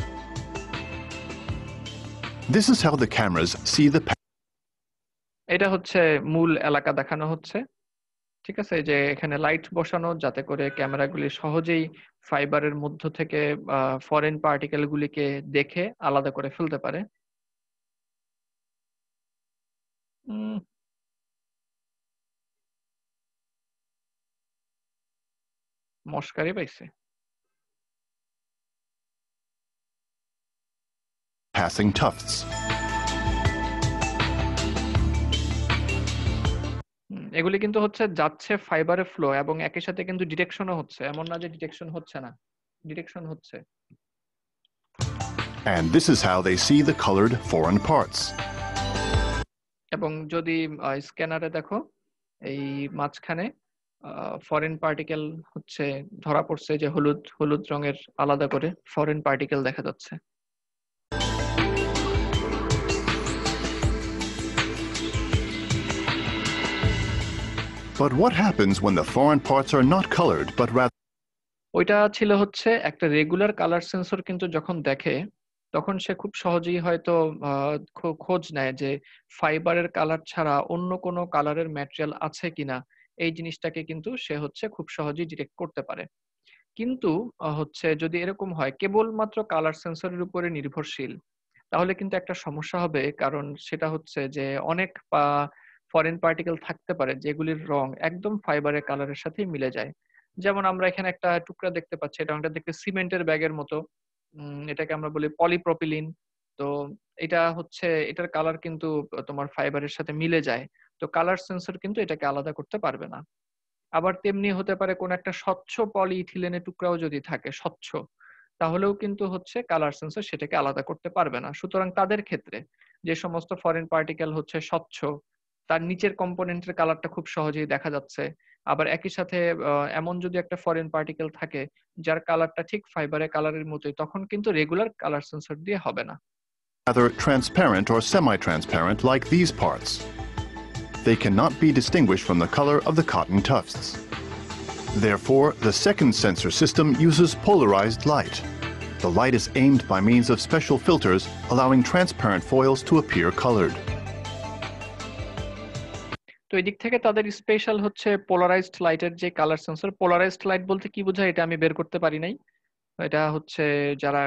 This is how the cameras see the এটা হচ্ছে মূল এলাকা দেখানো হচ্ছে ঠিক আছে যে এখানে লাইট বসানো যাতে করে ক্যামেরাগুলি সহজেই ফাইবারের মধ্য থেকে ফরেন পার্টিকেলগুলিকে দেখে আলাদা করে ফেলতে পারে মস্কারি পাইছে passing tufts এগুলি কিন্তু হচ্ছে যাচ্ছে ফাইবারে ফ্লো এবং একই সাথে কিন্তু ডিটেকশনও হচ্ছে এমন না যে ডিটেকশন হচ্ছে না ডিটেকশন হচ্ছে and this is how they see the colored foreign parts এবং যদি স্ক্যানারে দেখো এই মাঝখানে ফরেন পার্টিকেল হচ্ছে ধরা পড়ছে যে হলুদ হলুদ রঙের আলাদা করে ফরেন পার্টিকেল দেখা যাচ্ছে But what happens when the foreign parts are not colored but rather ওইটা ছিল হচ্ছে একটা রেগুলার কালার সেন্সর কিন্তু যখন দেখে তখন সে খুব সহজেই হয়তো খোঁজ নেয় যে ফাইবারের কালার ছাড়া অন্য কোনো কালারের ম্যাটেরিয়াল আছে কিনা এই জিনিসটাকে কিন্তু সে হচ্ছে খুব সহজেই ডিটেক্ট করতে পারে কিন্তু হচ্ছে যদি এরকম হয় কেবলমাত্র কালার সেন্সরের উপরে নির্ভরশীল তাহলে কিন্তু একটা সমস্যা হবে কারণ সেটা হচ্ছে যে অনেক ফরেন পার্টিকেল থাকতে পারে যেগুলির রং একদম ফাইবারের কালারের সাথে মিলে যায় যেমন আমরা এখানে একটা টুকরা দেখতে পাচ্ছি এটা আমরা দেখতে সিমেন্টের ব্যাগের মতো এটাকে আমরা বলি পলিপ্রপিলিন তো এটা হচ্ছে এটার কালার কিন্তু তোমার ফাইবারের সাথে মিলে যায় তো কালার সেন্সর কিন্তু এটাকে আলাদা করতে পারবে না আবার তেমনি হতে পারে কোন একটা স্বচ্ছ পলিথিলেনের টুকরাও যদি থাকে স্বচ্ছ তাহলেও কিন্তু হচ্ছে কালার সেন্সর সেটাকে আলাদা করতে পারবে না সুতরাং তাদের ক্ষেত্রে যে সমস্ত ফরেন পার্টিকেল হচ্ছে স্বচ্ছ তার নিচের কম্পোনেন্টের কালারটা খুব সহজেই দেখা যাচ্ছে আবার একই সাথে এমন যদি একটা ফরেন পার্টিকেল থাকে যার কালারটা ঠিক ফাইবারে কালারের মতোই তখন কিন্তু রেগুলার কালার সেন্সর দিয়ে হবে না transparent or semi-transparent like these parts. they cannot be distinguished from the color of the cotton tufts. Therefore, the second sensor system uses polarized light. The light is aimed by means of special filters, allowing transparent foils to appear colored. তো এদিক থেকে তাদের special হচ্ছে polarised লাইটের যে colour sensor polarised light বলতে কি বোঝায় এটা আমি বের করতে পারি নাই এটা হচ্ছে যারা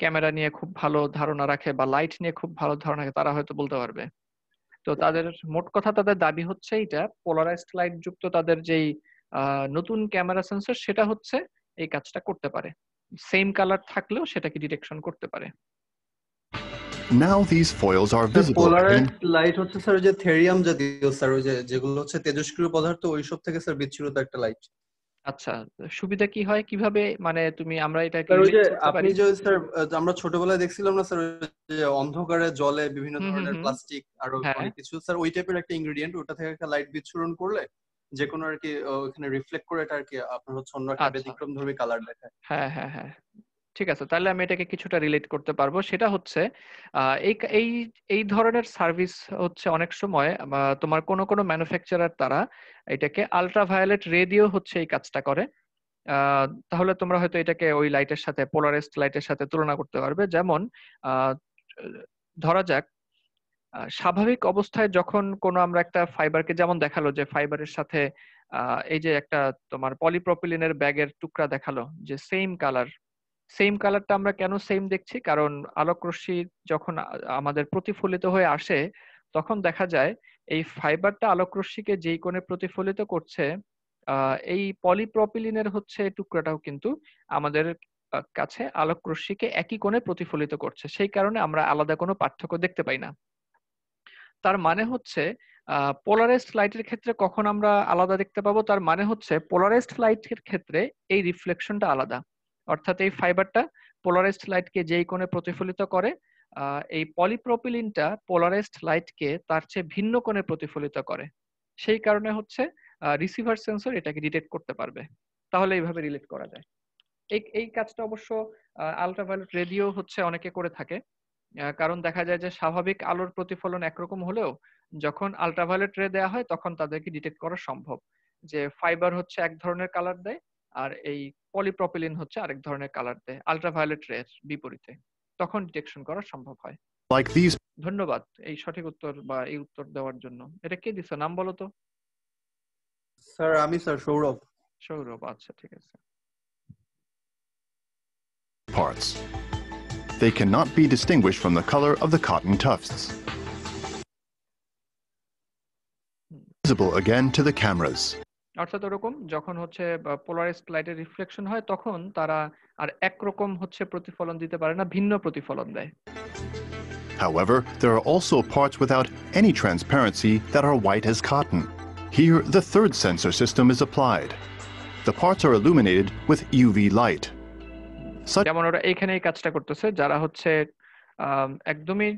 ক্যামেরা নিয়ে খুব ভালো ধারণা রাখে বা লাইট নিয়ে খুব ভালো ধারণা রাখে তারা হয়তো বলতে পারবে তো তাদের মোট কথা তাদের দাবি হচ্ছে এটা পোলারাইজড লাইট যুক্ত তাদের যেই নতুন ক্যামেরা সেন্সর সেটা হচ্ছে এই কাজটা করতে পারে সেম কালার থাকলেও সেটাকে ডিটেকশন করতে পারে Now these foils are visible. Polarized light হচ্ছে স্যার যে থেরিয়াম জাতীয় স্যার যে যেগুলো হচ্ছে তেজস্ক্রিয় পদার্থ ওইসব থেকে স্যার বিচ্ছুরিত একটা লাইট আচ্ছা সুবিধা কি হয় কিভাবে মানে তুমি আমরা এটা ওই যে আপনি যে স্যার আমরা ছোটবেলায় দেখছিলাম না স্যার যে অন্ধকারে জলে বিভিন্ন ধরনের প্লাস্টিক আর হ্যাঁ। অনেক কিছু স্যার ওই টাইপের একটা ইনগ্রেডিয়েন্ট ওটা থেকে একটা লাইট বিচ্ছুরণ করলে যে কোনো আর কি ওখানে রিফ্লেক্ট করে এটা আর কি আপনার হচ্ছে অন্য একটা আচ্ছা। ব্যতিক্রম ধর্মী কালার দেখায় হ্যাঁ হ্যাঁ হ্যাঁ ঠিক আছে তাহলে আমি এটাকে কিছুটা রিলেট করতে পারবো সেটা হচ্ছে এই এই এই ধরনের সার্ভিস হচ্ছে অনেক সময় তোমার কোনো কোনো ম্যানুফ্যাকচারার তারা এটাকে আলট্রাভায়োলেট রেডিও হচ্ছে এই কাজটা করে তাহলে তোমরা হয়তো এটাকে ওই লাইটের সাথে পোলারাইজড লাইটের সাথে তুলনা করতে পারবে যেমন ধরা যাক স্বাভাবিক অবস্থায় যখন কোনো আমরা একটা ফাইবারকে যেমন দেখালো যে ফাইবারের সাথে এই যে একটা তোমার পলিপ্রোপিলিনের ব্যাগের টুকরা দেখালো যে সেম কালার সেম কালারটা আমরা কেন সেম দেখছি কারণ আলোক রশ্মি যখন আমাদের প্রতিফলিত হয়ে আসে তখন দেখা যায় এই ফাইবারটা আলোক রশ্মিকে যেই কোণে প্রতিফলিত করছে এই পলিপ্রপিলিনের হচ্ছে টুকরাটাও কিন্তু আমাদের কাছে আলোক রশ্মিকে একই কোণে প্রতিফলিত করছে সেই কারণে আমরা আলাদা কোনো পার্থক্য দেখতে পাই না তার মানে হচ্ছে পোলারাইজড লাইটের ক্ষেত্রে কখন আমরা আলাদা দেখতে পাবো তার মানে হচ্ছে পোলারাইজড লাইটের ক্ষেত্রে এই রিফ্লেকশনটা আলাদা অর্থাৎ এই ফাইবারটা পোলারাইজড লাইটকে যেই কোণে প্রতিফলিত করে এই পলিপ্রোপিলিনটা পোলারাইজড লাইটকে তার চেয়ে ভিন্ন কোণে প্রতিফলিত করে সেই কারণে হচ্ছে রিসিভার সেন্সর এটাকে ডিটেক্ট করতে পারবে তাহলে এইভাবে রিলেট করা যায় এই এই কাজটা অবশ্য আলট্রাভায়োলেট রেডিও হচ্ছে অনেকে করে থাকে কারণ দেখা যায় যে স্বাভাবিক আলোর প্রতিফলন একরকম হলেও যখন আলট্রাভায়োলেট রে দেওয়া হয় তখন তাদেরকে ডিটেক্ট করা সম্ভব যে ফাইবার হচ্ছে এক ধরনের কালার দেয় আর এই পলিপ্রপিলিন হচ্ছে আরেক ধরনের কালার দেয় আলট্রাভায়োলেট রের বিপরীতে তখন ডিটেকশন করা সম্ভব হয় লাইক দিস ধন্যবাদ এই সঠিক উত্তর বা এই উত্তর দেওয়ার জন্য এটা কে দিছো নাম বলো তো স্যার আমি স্যার সৌরভ সৌরভ আচ্ছা ঠিক আছে parts they cannot be distinguished from the color of the cotton tufts hmm. visible again to the cameras অর্থাৎ ওরকম যখন হচ্ছে পোলারাইজড লাইটের রিফ্লেকশন হয় তখন তারা আর একরকম হচ্ছে প্রতিফলন দিতে পারে না ভিন্ন প্রতিফলন দেয় However, there are also parts without any transparency that are white as cotton. Here, the third sensor system is applied. The parts are illuminated with UV light. যেমন ওরা এখানে এই কাজটা করতেছে যারা হচ্ছে একদমই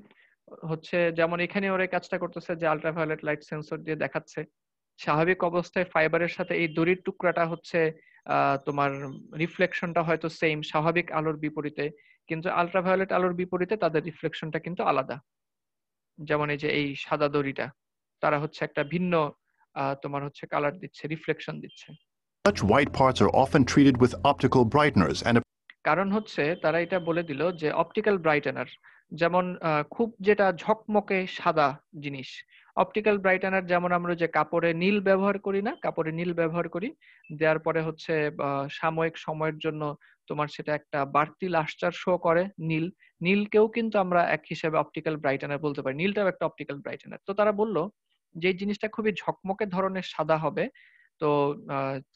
হচ্ছে যেমন এখানে ওরা কাজটা করতেছে যে আলট্রাভায়োলেট লাইট সেন্সর দিয়ে দেখাচ্ছে স্বাভাবিক অবস্থায় ফাইবারের সাথে এই দড়ির টুকরাটা হচ্ছে তোমার রিফ্লেকশনটা হয়তো সেম স্বাভাবিক আলোর বিপরীতে কিন্তু আলট্রাভায়োলেট আলোর বিপরীতে তাদের রিফ্লেকশনটা কিন্তু আলাদা যেমন এই যে এই সাদা দড়িটা তারা হচ্ছে একটা ভিন্ন তোমার হচ্ছে কালার দিচ্ছে রিফ্লেকশন দিচ্ছে Such white parts are often treated with optical brighteners and কারণ হচ্ছে তারা এটা বলে দিল যে অপটিক্যাল ব্রাইটেনার যেমন খুব যেটা ঝকমকে সাদা জিনিস অপটিক্যাল ব্রাইটনার যেমন আমরা যে কাপড়ে নীল ব্যবহার করি না কাপড়ে নীল ব্যবহার করি দেওয়ার পরে হচ্ছে সাময়িক সময়ের জন্য তোমার সেটা একটা বাড়তি লাস্টার শো করে নীল নীলকেও কিন্তু আমরা এক হিসেবে অপটিক্যাল ব্রাইটনার বলতে পারি নীলটাও একটা অপটিক্যাল ব্রাইটনার তো তারা বললো যে জিনিসটা খুবই ঝকমকে ধরনের সাদা হবে তো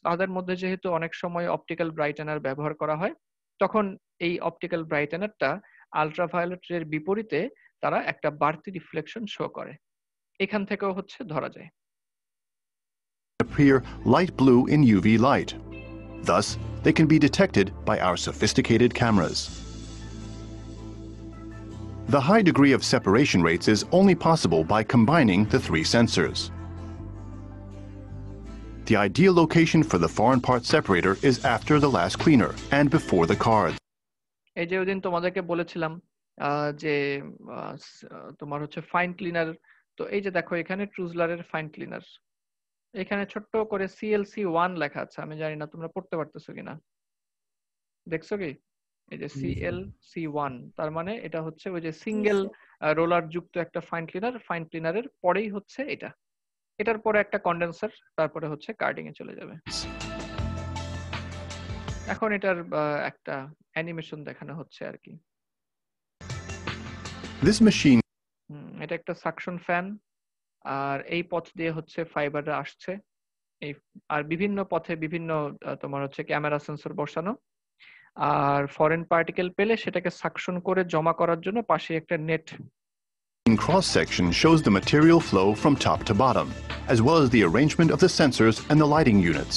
তাদের মধ্যে যেহেতু অনেক সময় অপটিক্যাল ব্রাইটেনার ব্যবহার করা হয় তখন এই অপটিক্যাল ব্রাইটেনারটা আলট্রাভায়োলেটের বিপরীতে তারা একটা বাড়তি রিফ্লেকশন শো করে এখান থেকেও হচ্ছে ধরা যায় appear light blue in UV light. Thus, they can be detected by our sophisticated cameras. The high degree of separation rates is only possible by combining the three sensors. The ideal location for the foreign part separator is after the last cleaner and before the card. এই যে ওদিন তোমাদেরকে বলেছিলাম যে তোমার হচ্ছে fine cleaner তো এই যে দেখো এখানে ট্রুজলারের ফাইন ক্লিনার এখানে ছোট্ট করে সিএলসি ওয়ান লেখা আছে আমি জানি না তোমরা পড়তে পারতেছো কিনা দেখছো কি এই যে সিএল সি ওয়ান তার মানে এটা হচ্ছে ওই যে সিঙ্গেল রোলার যুক্ত একটা ফাইন ক্লিনার ফাইন ক্লিনারের পরেই হচ্ছে এটা এটার পরে একটা কন্ডেন্সার তারপরে হচ্ছে কার্ডিং এ চলে যাবে এখন এটার একটা অ্যানিমেশন দেখানো হচ্ছে আর কি This machine এটা একটা সাকশন ফ্যান আর এই পথ দিয়ে হচ্ছে ফাইবারটা আসছে এই আর বিভিন্ন পথে বিভিন্ন তোমার হচ্ছে ক্যামেরা সেন্সর বসানো আর ফরেন পার্টিকেল পেলে সেটাকে সাকশন করে জমা করার জন্য পাশে একটা net In cross section shows the material flow from top to bottom, as well as the arrangement of the sensors and the lighting units.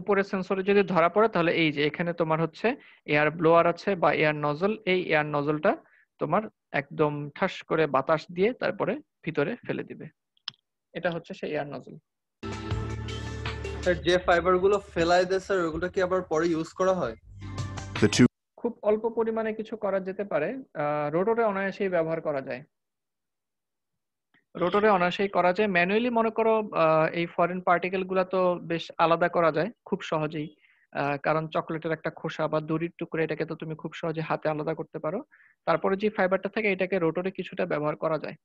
উপরে সেন্সরে যদি ধরা পড়ে তাহলে এই যে এখানে তোমার হচ্ছে এয়ার ব্লোয়ার আছে বা এয়ার নজল এই এয়ার নজলটা তোমার একদম ঠাস করে বাতাস দিয়ে তারপরে ভিতরে ফেলে দিবে এটা হচ্ছে সেই এয়ার নজল যে ফাইবার গুলো ফেলাই দেয় স্যার ওগুলো কি আবার পরে ইউজ করা হয় খুব অল্প পরিমাণে কিছু করা যেতে পারে রোটরে অনায়াসেই ব্যবহার করা যায় রোটরে অনায়াসেই করা যায় ম্যানুয়ালি মনে করো এই ফরেন পার্টিকেল গুলা তো বেশ আলাদা করা যায় খুব সহজেই কারণ চকলেটের একটা খোসা বা দড়ির টুকরো এটাকে তো তুমি খুব সহজে হাতে আলাদা করতে পারো তারপরে যে ফাইবারটা থাকে এটাকে রোটরে কিছুটা ব্যবহার করা যায়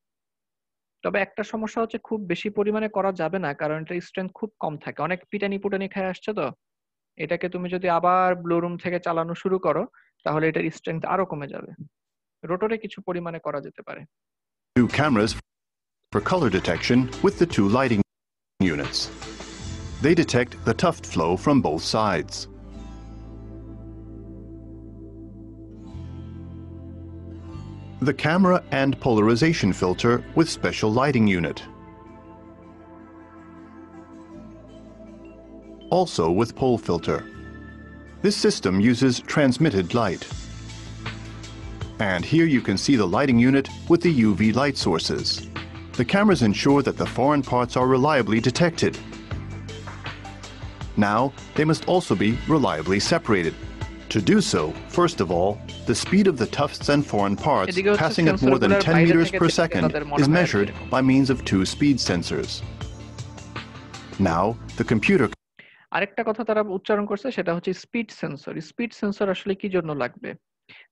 তবে একটা সমস্যা হচ্ছে খুব বেশি পরিমাণে করা যাবে না কারণ এটা স্ট্রেংথ খুব কম থাকে অনেক পিটানি পুটানি খেয়ে আসছে তো এটাকে তুমি যদি আবার ব্লু রুম থেকে চালানো শুরু করো তাহলে এটার স্ট্রেংথ আরো কমে যাবে রোটরে কিছু পরিমাণে করা যেতে পারে They detect the tuft flow from both sides. The camera and polarization filter with special lighting unit. Also with pole filter. This system uses transmitted light. And here you can see the lighting unit with the UV light sources. The cameras ensure that the foreign parts are reliably detected now, they must also be reliably separated. To do so, first of all, the speed of the tufts and foreign parts passing at more than 10 meters per second is measured by means of two speed sensors. Now, the computer আরেকটা কথা তারা উচ্চারণ করছে সেটা হচ্ছে speed sensor speed sensor আসলে কি জন্য লাগবে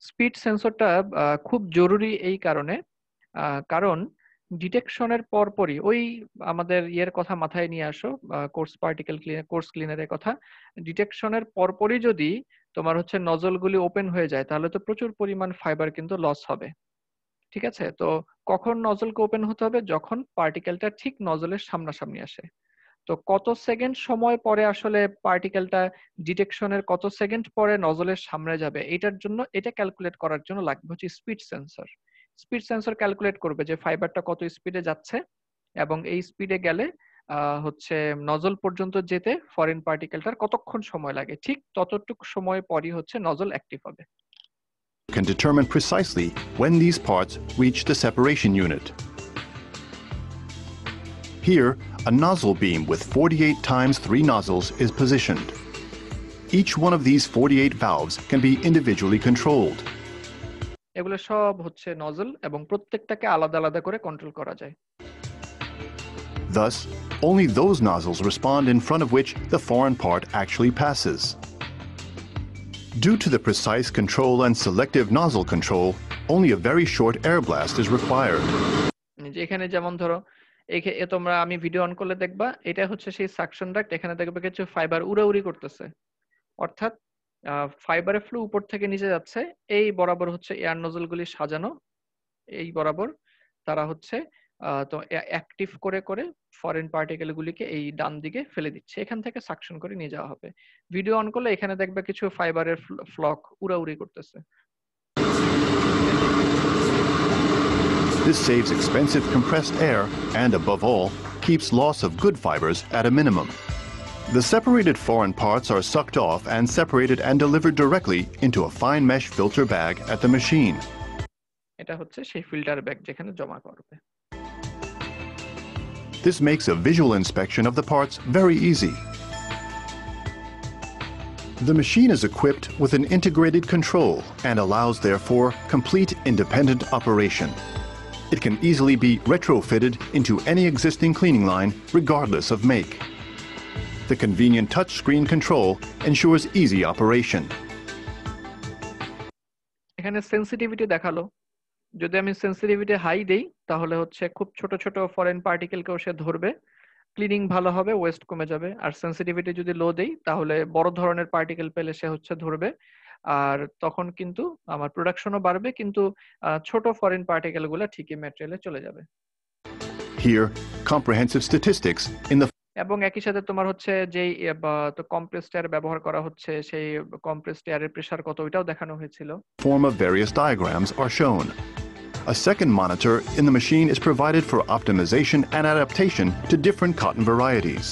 স্পিড সেন্সরটা খুব জরুরি এই কারণে কারণ ডিটেকশনের পরপরই ওই আমাদের ইয়ের কথা মাথায় নিয়ে আসো কোর্স পার্টিকেল ক্লিনার কোর্স ক্লিনারের কথা ডিটেকশনের পরপরই যদি তোমার হচ্ছে নজলগুলি ওপেন হয়ে যায় তাহলে তো প্রচুর পরিমাণ ফাইবার কিন্তু লস হবে ঠিক আছে তো কখন নজলকে ওপেন হতে হবে যখন পার্টিকেলটা ঠিক নজলের সামনাসামনি আসে তো কত সেকেন্ড সময় পরে আসলে পার্টিকেলটা ডিটেকশনের কত সেকেন্ড পরে নজলের সামনে যাবে এটার জন্য এটা ক্যালকুলেট করার জন্য লাগবে হচ্ছে speed sensor speed sensor calculate করবে যে ফাইবারটা কত স্পিডে যাচ্ছে এবং এই স্পিডে গেলে হচ্ছে নজল পর্যন্ত যেতে ফরেন পার্টিকেলটার কতক্ষণ সময় লাগে ঠিক ততটুকু সময় পরই হচ্ছে নজল অ্যাক্টিভ হবে can determine precisely when these parts reach the separation unit. Here, a nozzle beam with 48 times 3 nozzles is positioned. Each one of these 48 valves can be individually controlled. এগুলো সব হচ্ছে নজল এবং প্রত্যেকটাকে আলাদা আলাদা করে control করা যায় Thus, only those nozzles respond in front of which the foreign part actually passes. Due to the precise control and selective nozzle control, only a very short air blast is required. এখানে যেমন ধরো একে তোমরা আমি video on করলে দেখবা এটা হচ্ছে সেই সাকশন ডাক্ট এখানে দেখবে কিছু ফাইবার উড়াউড়ি করতেছে অর্থাৎ ফাইবারে ফ্লু উপর থেকে নিচে যাচ্ছে এই বরাবর হচ্ছে এয়ার নজল গুলি সাজানো এই বরাবর তারা হচ্ছে তো অ্যাক্টিভ করে করে ফরেন পার্টিকেল গুলিকে এই ডান দিকে ফেলে দিচ্ছে এখান থেকে সাকশন করে নিয়ে যাওয়া হবে ভিডিও অন করলে এখানে দেখবে কিছু ফাইবারের ফ্লক উড়াউড়ি করতেছে This saves expensive compressed air and above all keeps loss of good fibers at a minimum. The separated foreign parts are sucked off and separated and delivered directly into a fine mesh filter bag at the machine. This makes a visual inspection of the parts very easy. The machine is equipped with an integrated control and allows therefore complete independent operation. It can easily be retrofitted into any existing cleaning line regardless of make. The convenient touchscreen control ensures easy operation. এখানে sensitivity দেখালো যদি আমি sensitivity high দেই তাহলে হচ্ছে খুব ছোট ছোট ফরেন পার্টিকেলকেও সে ধরবে ক্লিনিং ভালো হবে ওয়েস্ট কমে যাবে আর সেন্সিটিভিটি যদি লো দেই তাহলে বড় ধরনের পার্টিকেল পেলে সে হচ্ছে ধরবে আর তখন কিন্তু আমার প্রোডাকশনও বাড়বে কিন্তু ছোট ফরেন পার্টিকেলগুলো ঠিকই ম্যাটেরিয়ালে চলে যাবে Here, comprehensive statistics in the এবং একই সাথে তোমার হচ্ছে যে কম্প্রেসড এয়ার ব্যবহার করা হচ্ছে সেই কম্প্রেসড এয়ারের প্রেসার কত ওইটাও দেখানো হয়েছিল form of various diagrams are shown A second monitor in the machine is provided for optimization and adaptation to different cotton varieties.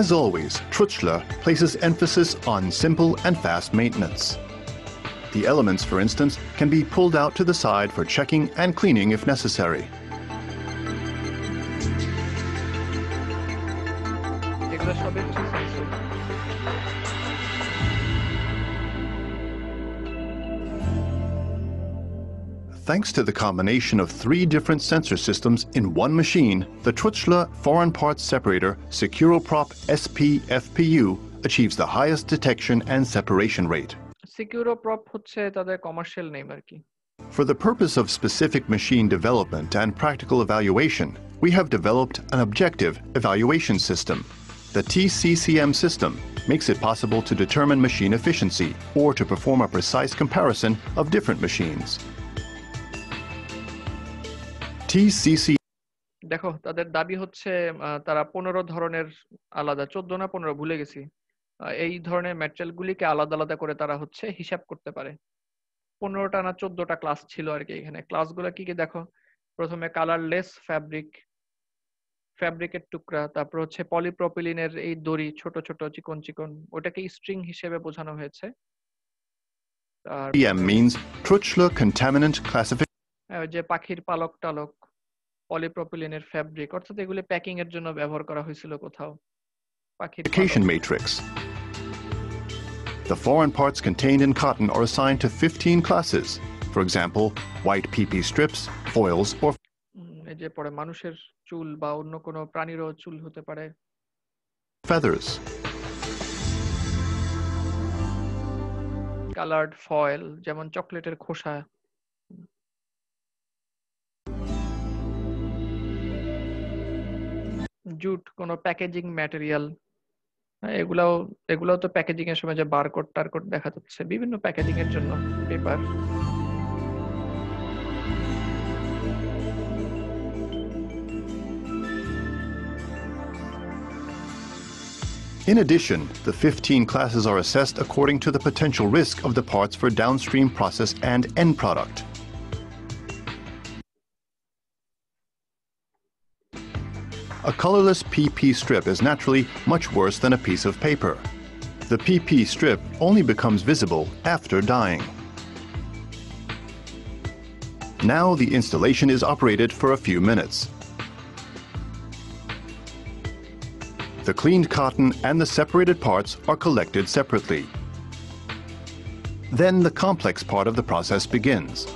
As always, Trutschler places emphasis on simple and fast maintenance. The elements, for instance, can be pulled out to the side for checking and cleaning if necessary. Thanks to the combination of three different sensor systems in one machine, the Trutschler foreign parts separator Securoprop SPFPU achieves the highest detection and separation rate. Securoprop হচ্ছে তাদের For the purpose of specific machine development and practical evaluation, we have developed an objective evaluation system The TCCM system makes it possible to determine machine efficiency or to perform a precise comparison of different machines. TCCM দেখো তাদের দাবি হচ্ছে তারা পনেরো ধরনের আলাদা চোদ্দ না পনেরো ভুলে গেছি এই ধরনের গুলিকে আলাদা আলাদা করে তারা হচ্ছে হিসাব করতে পারে পনেরোটা না চোদ্দটা ক্লাস ছিল আর কি এখানে ক্লাসগুলো কি কি দেখো প্রথমে কালারলেস ফ্যাব্রিক ফ্যাব্রিকের টুকরা তারপর হচ্ছে পলিপ্রোপিলিনের এই দড়ি ছোট ছোট চিকন চিকন ওটাকে স্ট্রিং হিসেবে বোঝানো হয়েছে পিএম হ্যাঁ, যে পাখির পালক টালক পলিপ্রোপিলিনের ফ্যাব্রিক অর্থাৎ এগুলি প্যাকিং এর জন্য ব্যবহার করা হয়েছিল কোথাও পাখির পালক matrix The foreign parts contained in cotton are assigned to 15 classes, for example, white PP যে পরে মানুষের চুল বা অন্য কোনো প্রাণীরও চুল হতে পারে feathers কালার্ড ফয়েল যেমন চকলেটের খোসা জুট কোনো প্যাকেজিং ম্যাটেরিয়াল হ্যাঁ, এগুলাও এগুলাও তো প্যাকেজিং এর সময় যে বারকোড টারকোড দেখা যাচ্ছে বিভিন্ন প্যাকেজিং এর জন্য paper In addition, the 15 classes are assessed according to the potential risk of the parts for downstream process and end product. A colorless PP strip is naturally much worse than a piece of paper. The PP strip only becomes visible after dyeing. Now the installation is operated for a few minutes. The cleaned cotton and the separated parts are collected separately. Then the complex part of the process begins.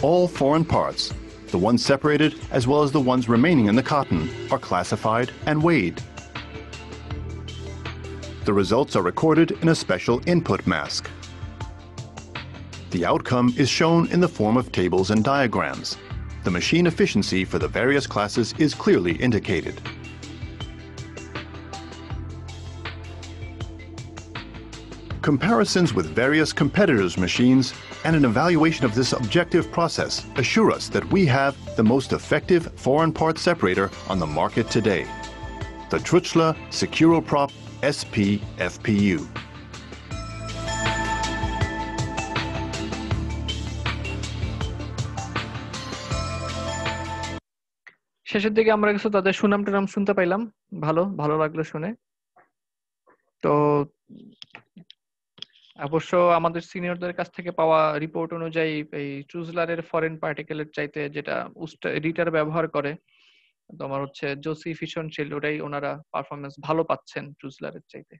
All foreign parts, the ones separated as well as the ones remaining in the cotton, are classified and weighed. The results are recorded in a special input mask. The outcome is shown in the form of tables and diagrams. The machine efficiency for the various classes is clearly indicated. Comparisons with various competitors' machines and an evaluation of this objective process assure us that we have the most effective foreign part separator on the market today, the Trutschler SecuroProp SP FPU. শেষের দিকে আমরা কিছু তাদের সুনাম টুনাম শুনতে পাইলাম ভালো ভালো লাগলো শুনে তো অবশ্য আমাদের সিনিয়রদের কাছ থেকে পাওয়া রিপোর্ট অনুযায়ী এই চুজলারের ফরেন পার্টিকেলের চাইতে যেটা রিটার ব্যবহার করে তোমার হচ্ছে জোসি ফিশন শিল্ড ওটাই ওনারা পারফরমেন্স ভালো পাচ্ছেন চুজলারের চাইতে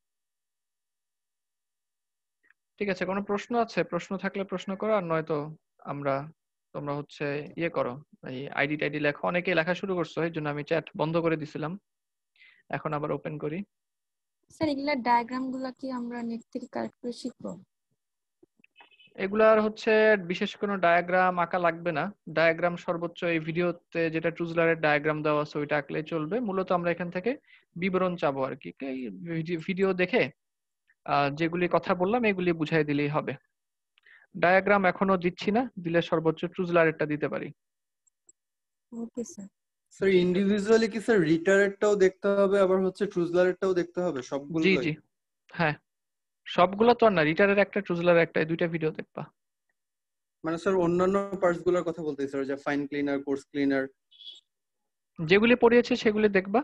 ঠিক আছে কোনো প্রশ্ন আছে প্রশ্ন থাকলে প্রশ্ন করো আর নয়তো আমরা তোমরা হচ্ছে ইয়ে করো এই আইডি টাইডি লেখো অনেকে লেখা শুরু করছো এই জন্য আমি চ্যাট বন্ধ করে দিছিলাম এখন আবার ওপেন করি স্যার এগুলা ডায়াগ্রাম গুলা কি আমরা নেট থেকে কালেক্ট করে শিখবো এগুলার হচ্ছে বিশেষ কোনো ডায়াগ্রাম আঁকা লাগবে না ডায়াগ্রাম সর্বোচ্চ এই ভিডিওতে যেটা ট্রুজলারের ডায়াগ্রাম দেওয়া আছে ওইটা আঁকলে চলবে মূলত আমরা এখান থেকে বিবরণ চাবো আর কি ভিডিও দেখে যেগুলি কথা বললাম এগুলি বুঝাই দিলেই হবে ডায়াগ্রাম এখনো দিচ্ছি না দিলে সর্বোচ্চ ট্রুজলারেরটা দিতে পারি ওকে স্যার স্যার ইন্ডিভিজুয়ালি কি স্যার রিটারেরটাও দেখতে হবে আবার হচ্ছে ট্রুজলারেরটাও দেখতে হবে সবগুলো জি জি হ্যাঁ সবগুলো তো না রিটারের একটা ট্রুজলার একটা দুইটা ভিডিও দেখবা মানে স্যার অন্যান্য গুলোর কথা বলতে স্যার যে ফাইন ক্লিনার কোর্স ক্লিনার যেগুলি পড়িয়েছে সেগুলি দেখবা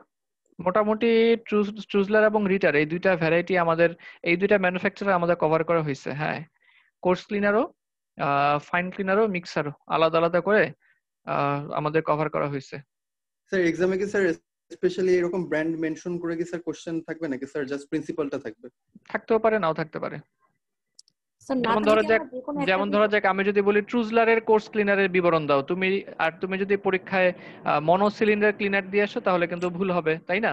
মোটামুটি ট্রুজলার এবং রিটার এই দুইটা ভ্যারাইটি আমাদের এই দুইটা ম্যানুফ্যাকচার আমাদের কভার করা হয়েছে হ্যাঁ কোর্স ক্লিনারও ফাইন ক্লিনারও মিক্সারও আলাদা আলাদা করে আমাদের কভার করা হয়েছে স্যার এক্সামে কি স্যার স্পেশালি এরকম ব্র্যান্ড মেনশন করে কি স্যার কোশ্চেন থাকবে নাকি স্যার জাস্ট প্রিন্সিপালটা থাকবে থাকতেও পারে নাও থাকতে পারে যেমন ধরো যাক যেমন ধরা যাক আমি যদি বলি ট্রুজলারের কোর্স ক্লিনারের বিবরণ দাও তুমি আর তুমি যদি পরীক্ষায় মনো সিলিন্ডার ক্লিনার দিয়ে আসো তাহলে কিন্তু ভুল হবে তাই না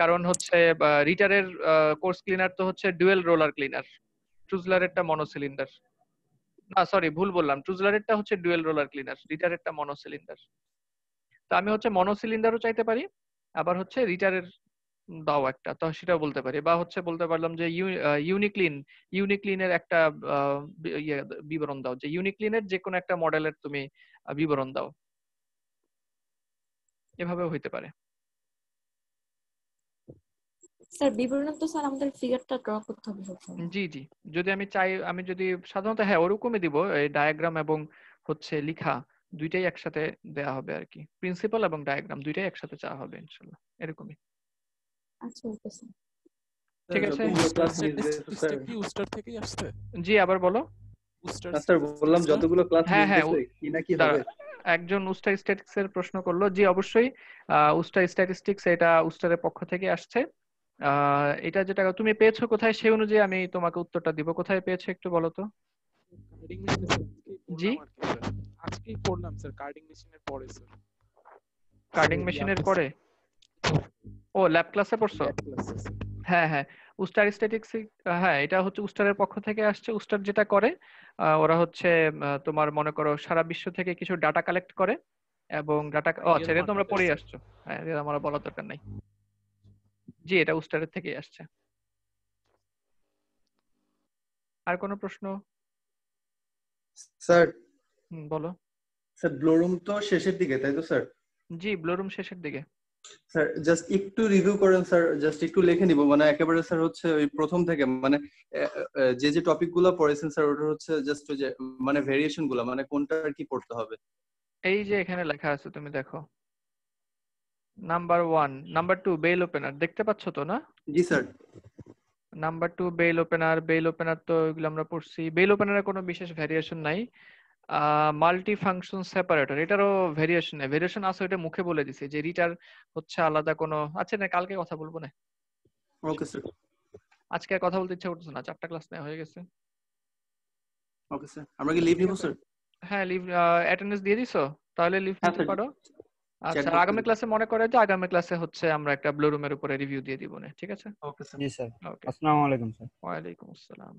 কারণ হচ্ছে রিটারের কোর্স ক্লিনার তো হচ্ছে ডুয়েল রোলার ক্লিনার ট্রুজলারেরটা মনো সিলিন্ডার না সরি ভুল বললাম ট্রুজলারেরটা হচ্ছে ডুয়েল রোলার ক্লিনার রিটারেরটা মনো সিলিন্ডার তো আমি হচ্ছে মনো সিলিন্ডারও চাইতে পারি আবার হচ্ছে রিটারের দাও একটা তো সেটাও বলতে পারি বা হচ্ছে বলতে পারলাম যে ইউনিক্লিন ইউনিক্লিনের একটা ইয়ে, বিবরণ দাও যে ইউনিক্লিনের যে কোনো একটা মডেলের তুমি বিবরণ দাও এভাবে হইতে পারে স্যার বিবরণ তো স্যার আমাদের ফিগারটা ড্র করতে হবে জি জি যদি আমি চাই আমি যদি সাধারণত হ্যাঁ ওরকমই দিব এই ডায়াগ্রাম এবং হচ্ছে লিখা দুইটাই একসাথে দেয়া হবে আর কি প্রিন্সিপাল এবং ডায়াগ্রাম দুইটাই একসাথে চাওয়া হবে ইনশাল্লাহ এরকমই আচ্ছা, ঠিক আছে উস্টার থেকেই আসছে জি আবার বলো স্যার বললাম যতগুলো ক্লাস হ্যাঁ হ্যাঁ কি না হবে একজন উস্টা স্ট্যাটিস্টিক্স এর প্রশ্ন করলো জি অবশ্যই উস্টা স্ট্যাটিস্টিক্স এটা উস্টারের পক্ষ থেকে আসছে এটা যেটা তুমি পেয়েছো কোথায় সেই অনুযায়ী আমি তোমাকে উত্তরটা দিব কোথায় পেয়েছো একটু বলো তো জি আজকেই পড়লাম স্যার কার্ডিং মেশিনের পরে স্যার কার্ডিং মেশিনের পরে ও ল্যাব ক্লাসে পড়ছো হ্যাঁ হ্যাঁ উস্টার স্ট্যাটিক্স হ্যাঁ এটা হচ্ছে উস্টারের পক্ষ থেকে আসছে উস্টার যেটা করে ওরা হচ্ছে তোমার মনে করো সারা বিশ্ব থেকে কিছু ডাটা কালেক্ট করে এবং ডাটা ও আচ্ছা এটা তোমরা পড়েই আসছো হ্যাঁ এটা আমার বলা দরকার নাই জি এটা উস্টারের থেকেই আসছে আর কোনো প্রশ্ন স্যার বলো স্যার রুম তো শেষের দিকে তাই তো স্যার জি রুম শেষের দিকে স্যার জাস্ট একটু রিভিউ করেন স্যার জাস্ট একটু লিখে নিব মানে একেবারে স্যার হচ্ছে ওই প্রথম থেকে মানে যে যে টপিক গুলো পড়েছেন স্যার ওটা হচ্ছে জাস্ট যে মানে ভেরিয়েশন গুলো মানে আর কি পড়তে হবে এই যে এখানে লেখা আছে তুমি দেখো number one number two bale opener দেখতে পাচ্ছ তো না জি sir number two bale opener bale opener তো এগুলো আমরা পড়ছি বেল ওপেনারে কোনো বিশেষ ভ্যারিয়েশন নাই মাল্টি ফাংশন সেপারেটর এটারও ভেরিয়েশন ভেরিয়েশন আছে এটা মুখে বলে দিছে যে রিটার হচ্ছে আলাদা কোনো আচ্ছা না কালকে কথা বলবো না ওকে স্যার আজকে আর কথা বলতে ইচ্ছা করতেছে না চারটা ক্লাস নেওয়া হয়ে গেছে ওকে স্যার আমরা কি লিভ নিব স্যার হ্যাঁ লিভ অ্যাটেন্ডেন্স দিয়ে দিছো তাহলে লিভ হ্যাঁ, নিতে পারো আচ্ছা আগামী ক্লাসে মনে করে যে আগামী ক্লাসে হচ্ছে আমরা একটা ব্লু রুমের উপরে রিভিউ দিয়ে দিব না ঠিক আছে ওকে স্যার জি স্যার আসসালামু আলাইকুম স্যার ওয়া আলাইকুম আসসালাম